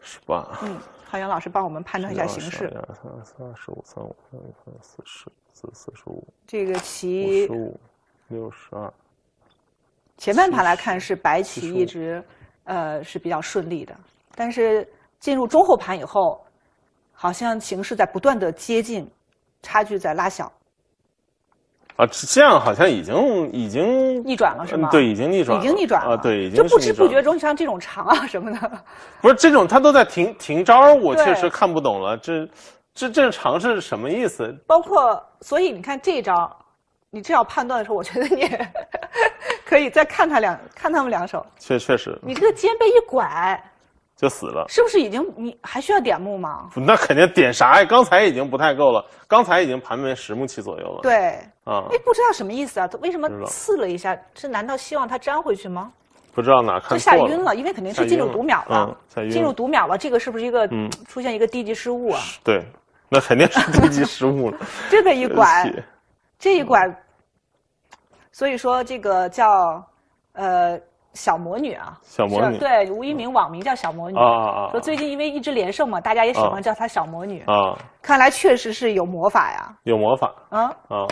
[SPEAKER 2] 十八。嗯，
[SPEAKER 1] 浩洋老师帮我们判断一下形势。
[SPEAKER 2] 三、三、十五、三五、三五、三五、四十、四四十五。这个棋十五。六十二。
[SPEAKER 1] 前半盘来看是白棋一直，呃，是比较顺利的。但是进入中后盘以后，好像形势在不断的接近，差距在拉小。
[SPEAKER 2] 啊，这样好像已经已经
[SPEAKER 1] 逆转了，是吗？对，已经逆转，了，已经逆转了。啊，
[SPEAKER 2] 对，已经。就不知不觉中，
[SPEAKER 1] 像这种长啊什么的。
[SPEAKER 2] 不是这种，他都在停停招，我确实看不懂了。这这这长是什么意思？
[SPEAKER 1] 包括，所以你看这招。你这样判断的时候，我觉得你 可以再看他两看他们两手。
[SPEAKER 2] 确确实，你这
[SPEAKER 1] 个肩背一拐，
[SPEAKER 2] 就死了。是不
[SPEAKER 1] 是已经你还需要点目吗？
[SPEAKER 2] 那肯定点啥呀？刚才已经不太够了，刚才已经盘为十目棋左右了。对啊，哎，
[SPEAKER 1] 不知道什么意思啊？为什么刺了一下？这难道希望他粘回去吗？
[SPEAKER 2] 不知道哪看就吓晕了，因为肯定是进入读秒了。进入读
[SPEAKER 1] 秒了，这个是不是一个出现一个低级失误啊？
[SPEAKER 2] 对，那肯定是低级失误了。这个一拐，
[SPEAKER 1] 这一拐。所以说这个叫，呃，小魔女啊，
[SPEAKER 2] 小魔女对，
[SPEAKER 1] 吴一鸣网名叫小魔女，说最近因为一直连胜嘛，大家也喜欢叫她小魔女啊。看来确实是有魔法呀，有魔法啊
[SPEAKER 2] 啊，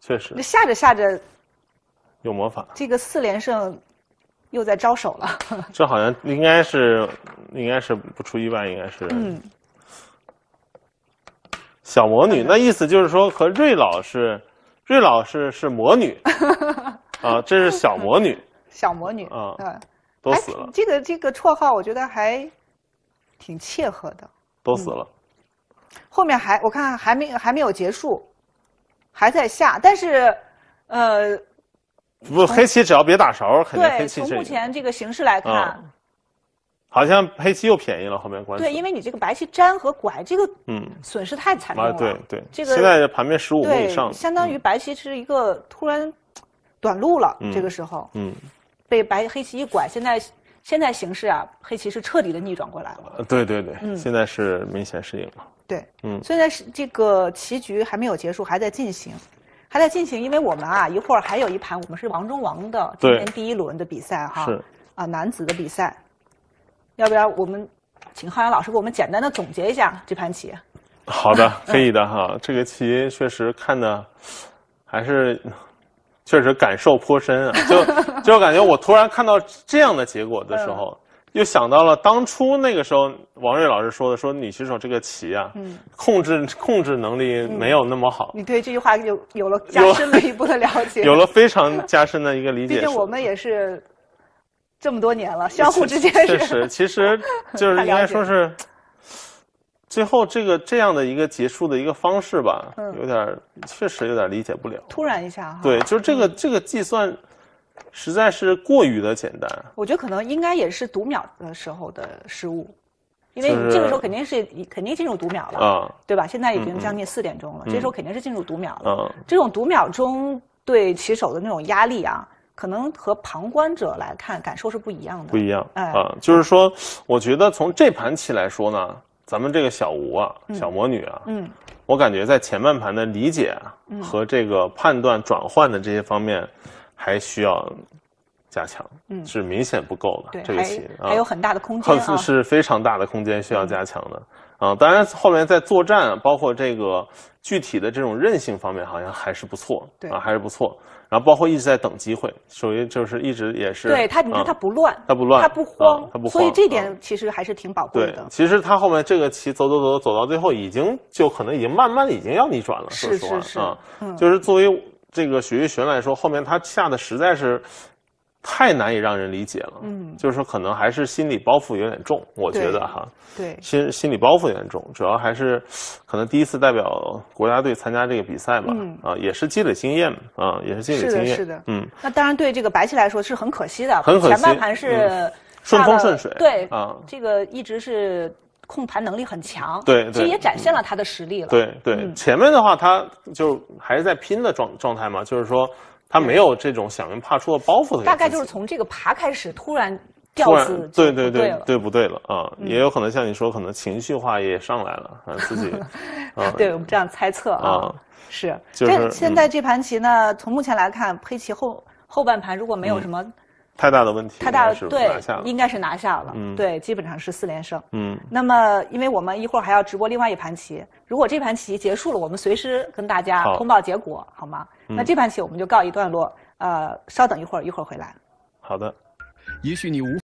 [SPEAKER 2] 确实。那
[SPEAKER 1] 下着下着，有魔法。这个四连胜，又在招手了。
[SPEAKER 2] 这好像应该是，应该是不出意外，应该是嗯。小魔女那意思就是说和瑞老是。芮老师是魔女 啊，这是小魔女，小魔女啊，都死了。
[SPEAKER 1] 这个这个绰号我觉得还挺切合的。都死了，后面还我看还没还没有结束，还在下，但是，呃，不，黑棋
[SPEAKER 2] 只要别打勺，肯定黑棋对，从目前
[SPEAKER 1] 这个形势来看。
[SPEAKER 2] 好像黑棋又便宜了，后面关系。对，
[SPEAKER 1] 因为你这个白棋粘和拐，这个嗯，损失太惨重了。啊，对
[SPEAKER 2] 对，这个现在盘面十五步以上，相
[SPEAKER 1] 当于白棋是一个突然短路了。这个时候，嗯，被白黑棋一拐，现在现在形势啊，黑棋是彻底的逆转过来
[SPEAKER 2] 了。对对对，嗯，现在是明显适应了。对，嗯，现在
[SPEAKER 1] 是这个棋局还没有结束，还在进行，还在进行，因为我们啊一会儿还有一盘，我们是王中王的今年第一轮的比赛哈，啊男子的比赛。要不然我们请浩洋老师给我们简单的总结一下这盘
[SPEAKER 2] 棋。好的，可以的哈。这个棋确实看的还是确实感受颇深啊。就就感觉我突然看到这样的结果的时候，又想到了当初那个时候王瑞老师说的，说女棋手这个棋啊，控制控制能力没有那么好。
[SPEAKER 1] 你对这句话有有了加深了一步的了解，有了
[SPEAKER 2] 非常加深的一个理解。毕竟我
[SPEAKER 1] 们也是。这么多年了，相互之间是确实，
[SPEAKER 2] 其实就是应该说是，最后这个这样的一个结束的一个方式吧，有点确实有点理解不了。
[SPEAKER 1] 突然一下，对，
[SPEAKER 2] 就是这个这个计算，实在是过于的简单。
[SPEAKER 1] 我觉得可能应该也是读秒的时候的失误，
[SPEAKER 2] 因为这个时候肯
[SPEAKER 1] 定是肯定进入读秒了，对吧？现在已经将近四点钟了，这时候肯定是进入读秒了。这种读秒中对骑手的那种压力啊。可能和旁观者来看感受是不一样的，
[SPEAKER 2] 不一样啊，就是说，我觉得从这盘棋来说呢，咱们这个小吴啊，小魔女啊，嗯，我感觉在前半盘的理解和这个判断转换的这些方面，还需要加强，嗯，是明显不够的，对，这个棋啊，还有很
[SPEAKER 1] 大的空间，是是
[SPEAKER 2] 非常大的空间需要加强的啊。当然，后面在作战，包括这个具体的这种韧性方面，好像还是不错，对啊，还是不错。然后包括一直在等机会，属于就是一直也是，对他，你看他
[SPEAKER 1] 不乱，他
[SPEAKER 2] 不乱，他不慌，他不慌，所以这
[SPEAKER 1] 点其实还是挺宝贵的。
[SPEAKER 2] 其实他后面这个棋走走走走到最后，已经就可能已经慢慢已经要逆转了。是是是，嗯，就是作为这个许玉淳来说，后面他下的实在是。太难以让人理解了，嗯，就是说可能还是心理包袱有点重，我觉得哈，对，心心理包袱有点重，主要还是可能第一次代表国家队参加这个比赛嗯啊，也是积累经验嘛，啊，也是积累经验，是的，是的，嗯，
[SPEAKER 1] 那当然对这个白棋来说是很可惜的，很可惜，前半盘是
[SPEAKER 2] 顺风顺水，对，啊，这
[SPEAKER 1] 个一直是控盘能力很强，对，其实也展现了他的实力了，
[SPEAKER 2] 对对，前面的话他就还是在拼的状状态嘛，就是说。他没有这种想赢怕输的包袱，的。大概就
[SPEAKER 1] 是从这个爬开始突然掉子，对对对
[SPEAKER 2] 对不对了啊？也有可能像你说，可能情绪化也上来了，自己，对我
[SPEAKER 1] 们这样猜测啊。
[SPEAKER 2] 是，这现在
[SPEAKER 1] 这盘棋呢，从目前来看，黑棋后后半盘如果没有什么。
[SPEAKER 2] 太大的问题，太大的对，应该
[SPEAKER 1] 是拿下了，对，基本上是四连胜。嗯，那么因为我们一会儿还要直播另外一盘棋，如果这盘棋结束了，我们随时跟大家通报结果，好吗？那这盘棋我们就告一段落，呃，稍等一会儿，一会儿回来。
[SPEAKER 2] 好的，也许你无。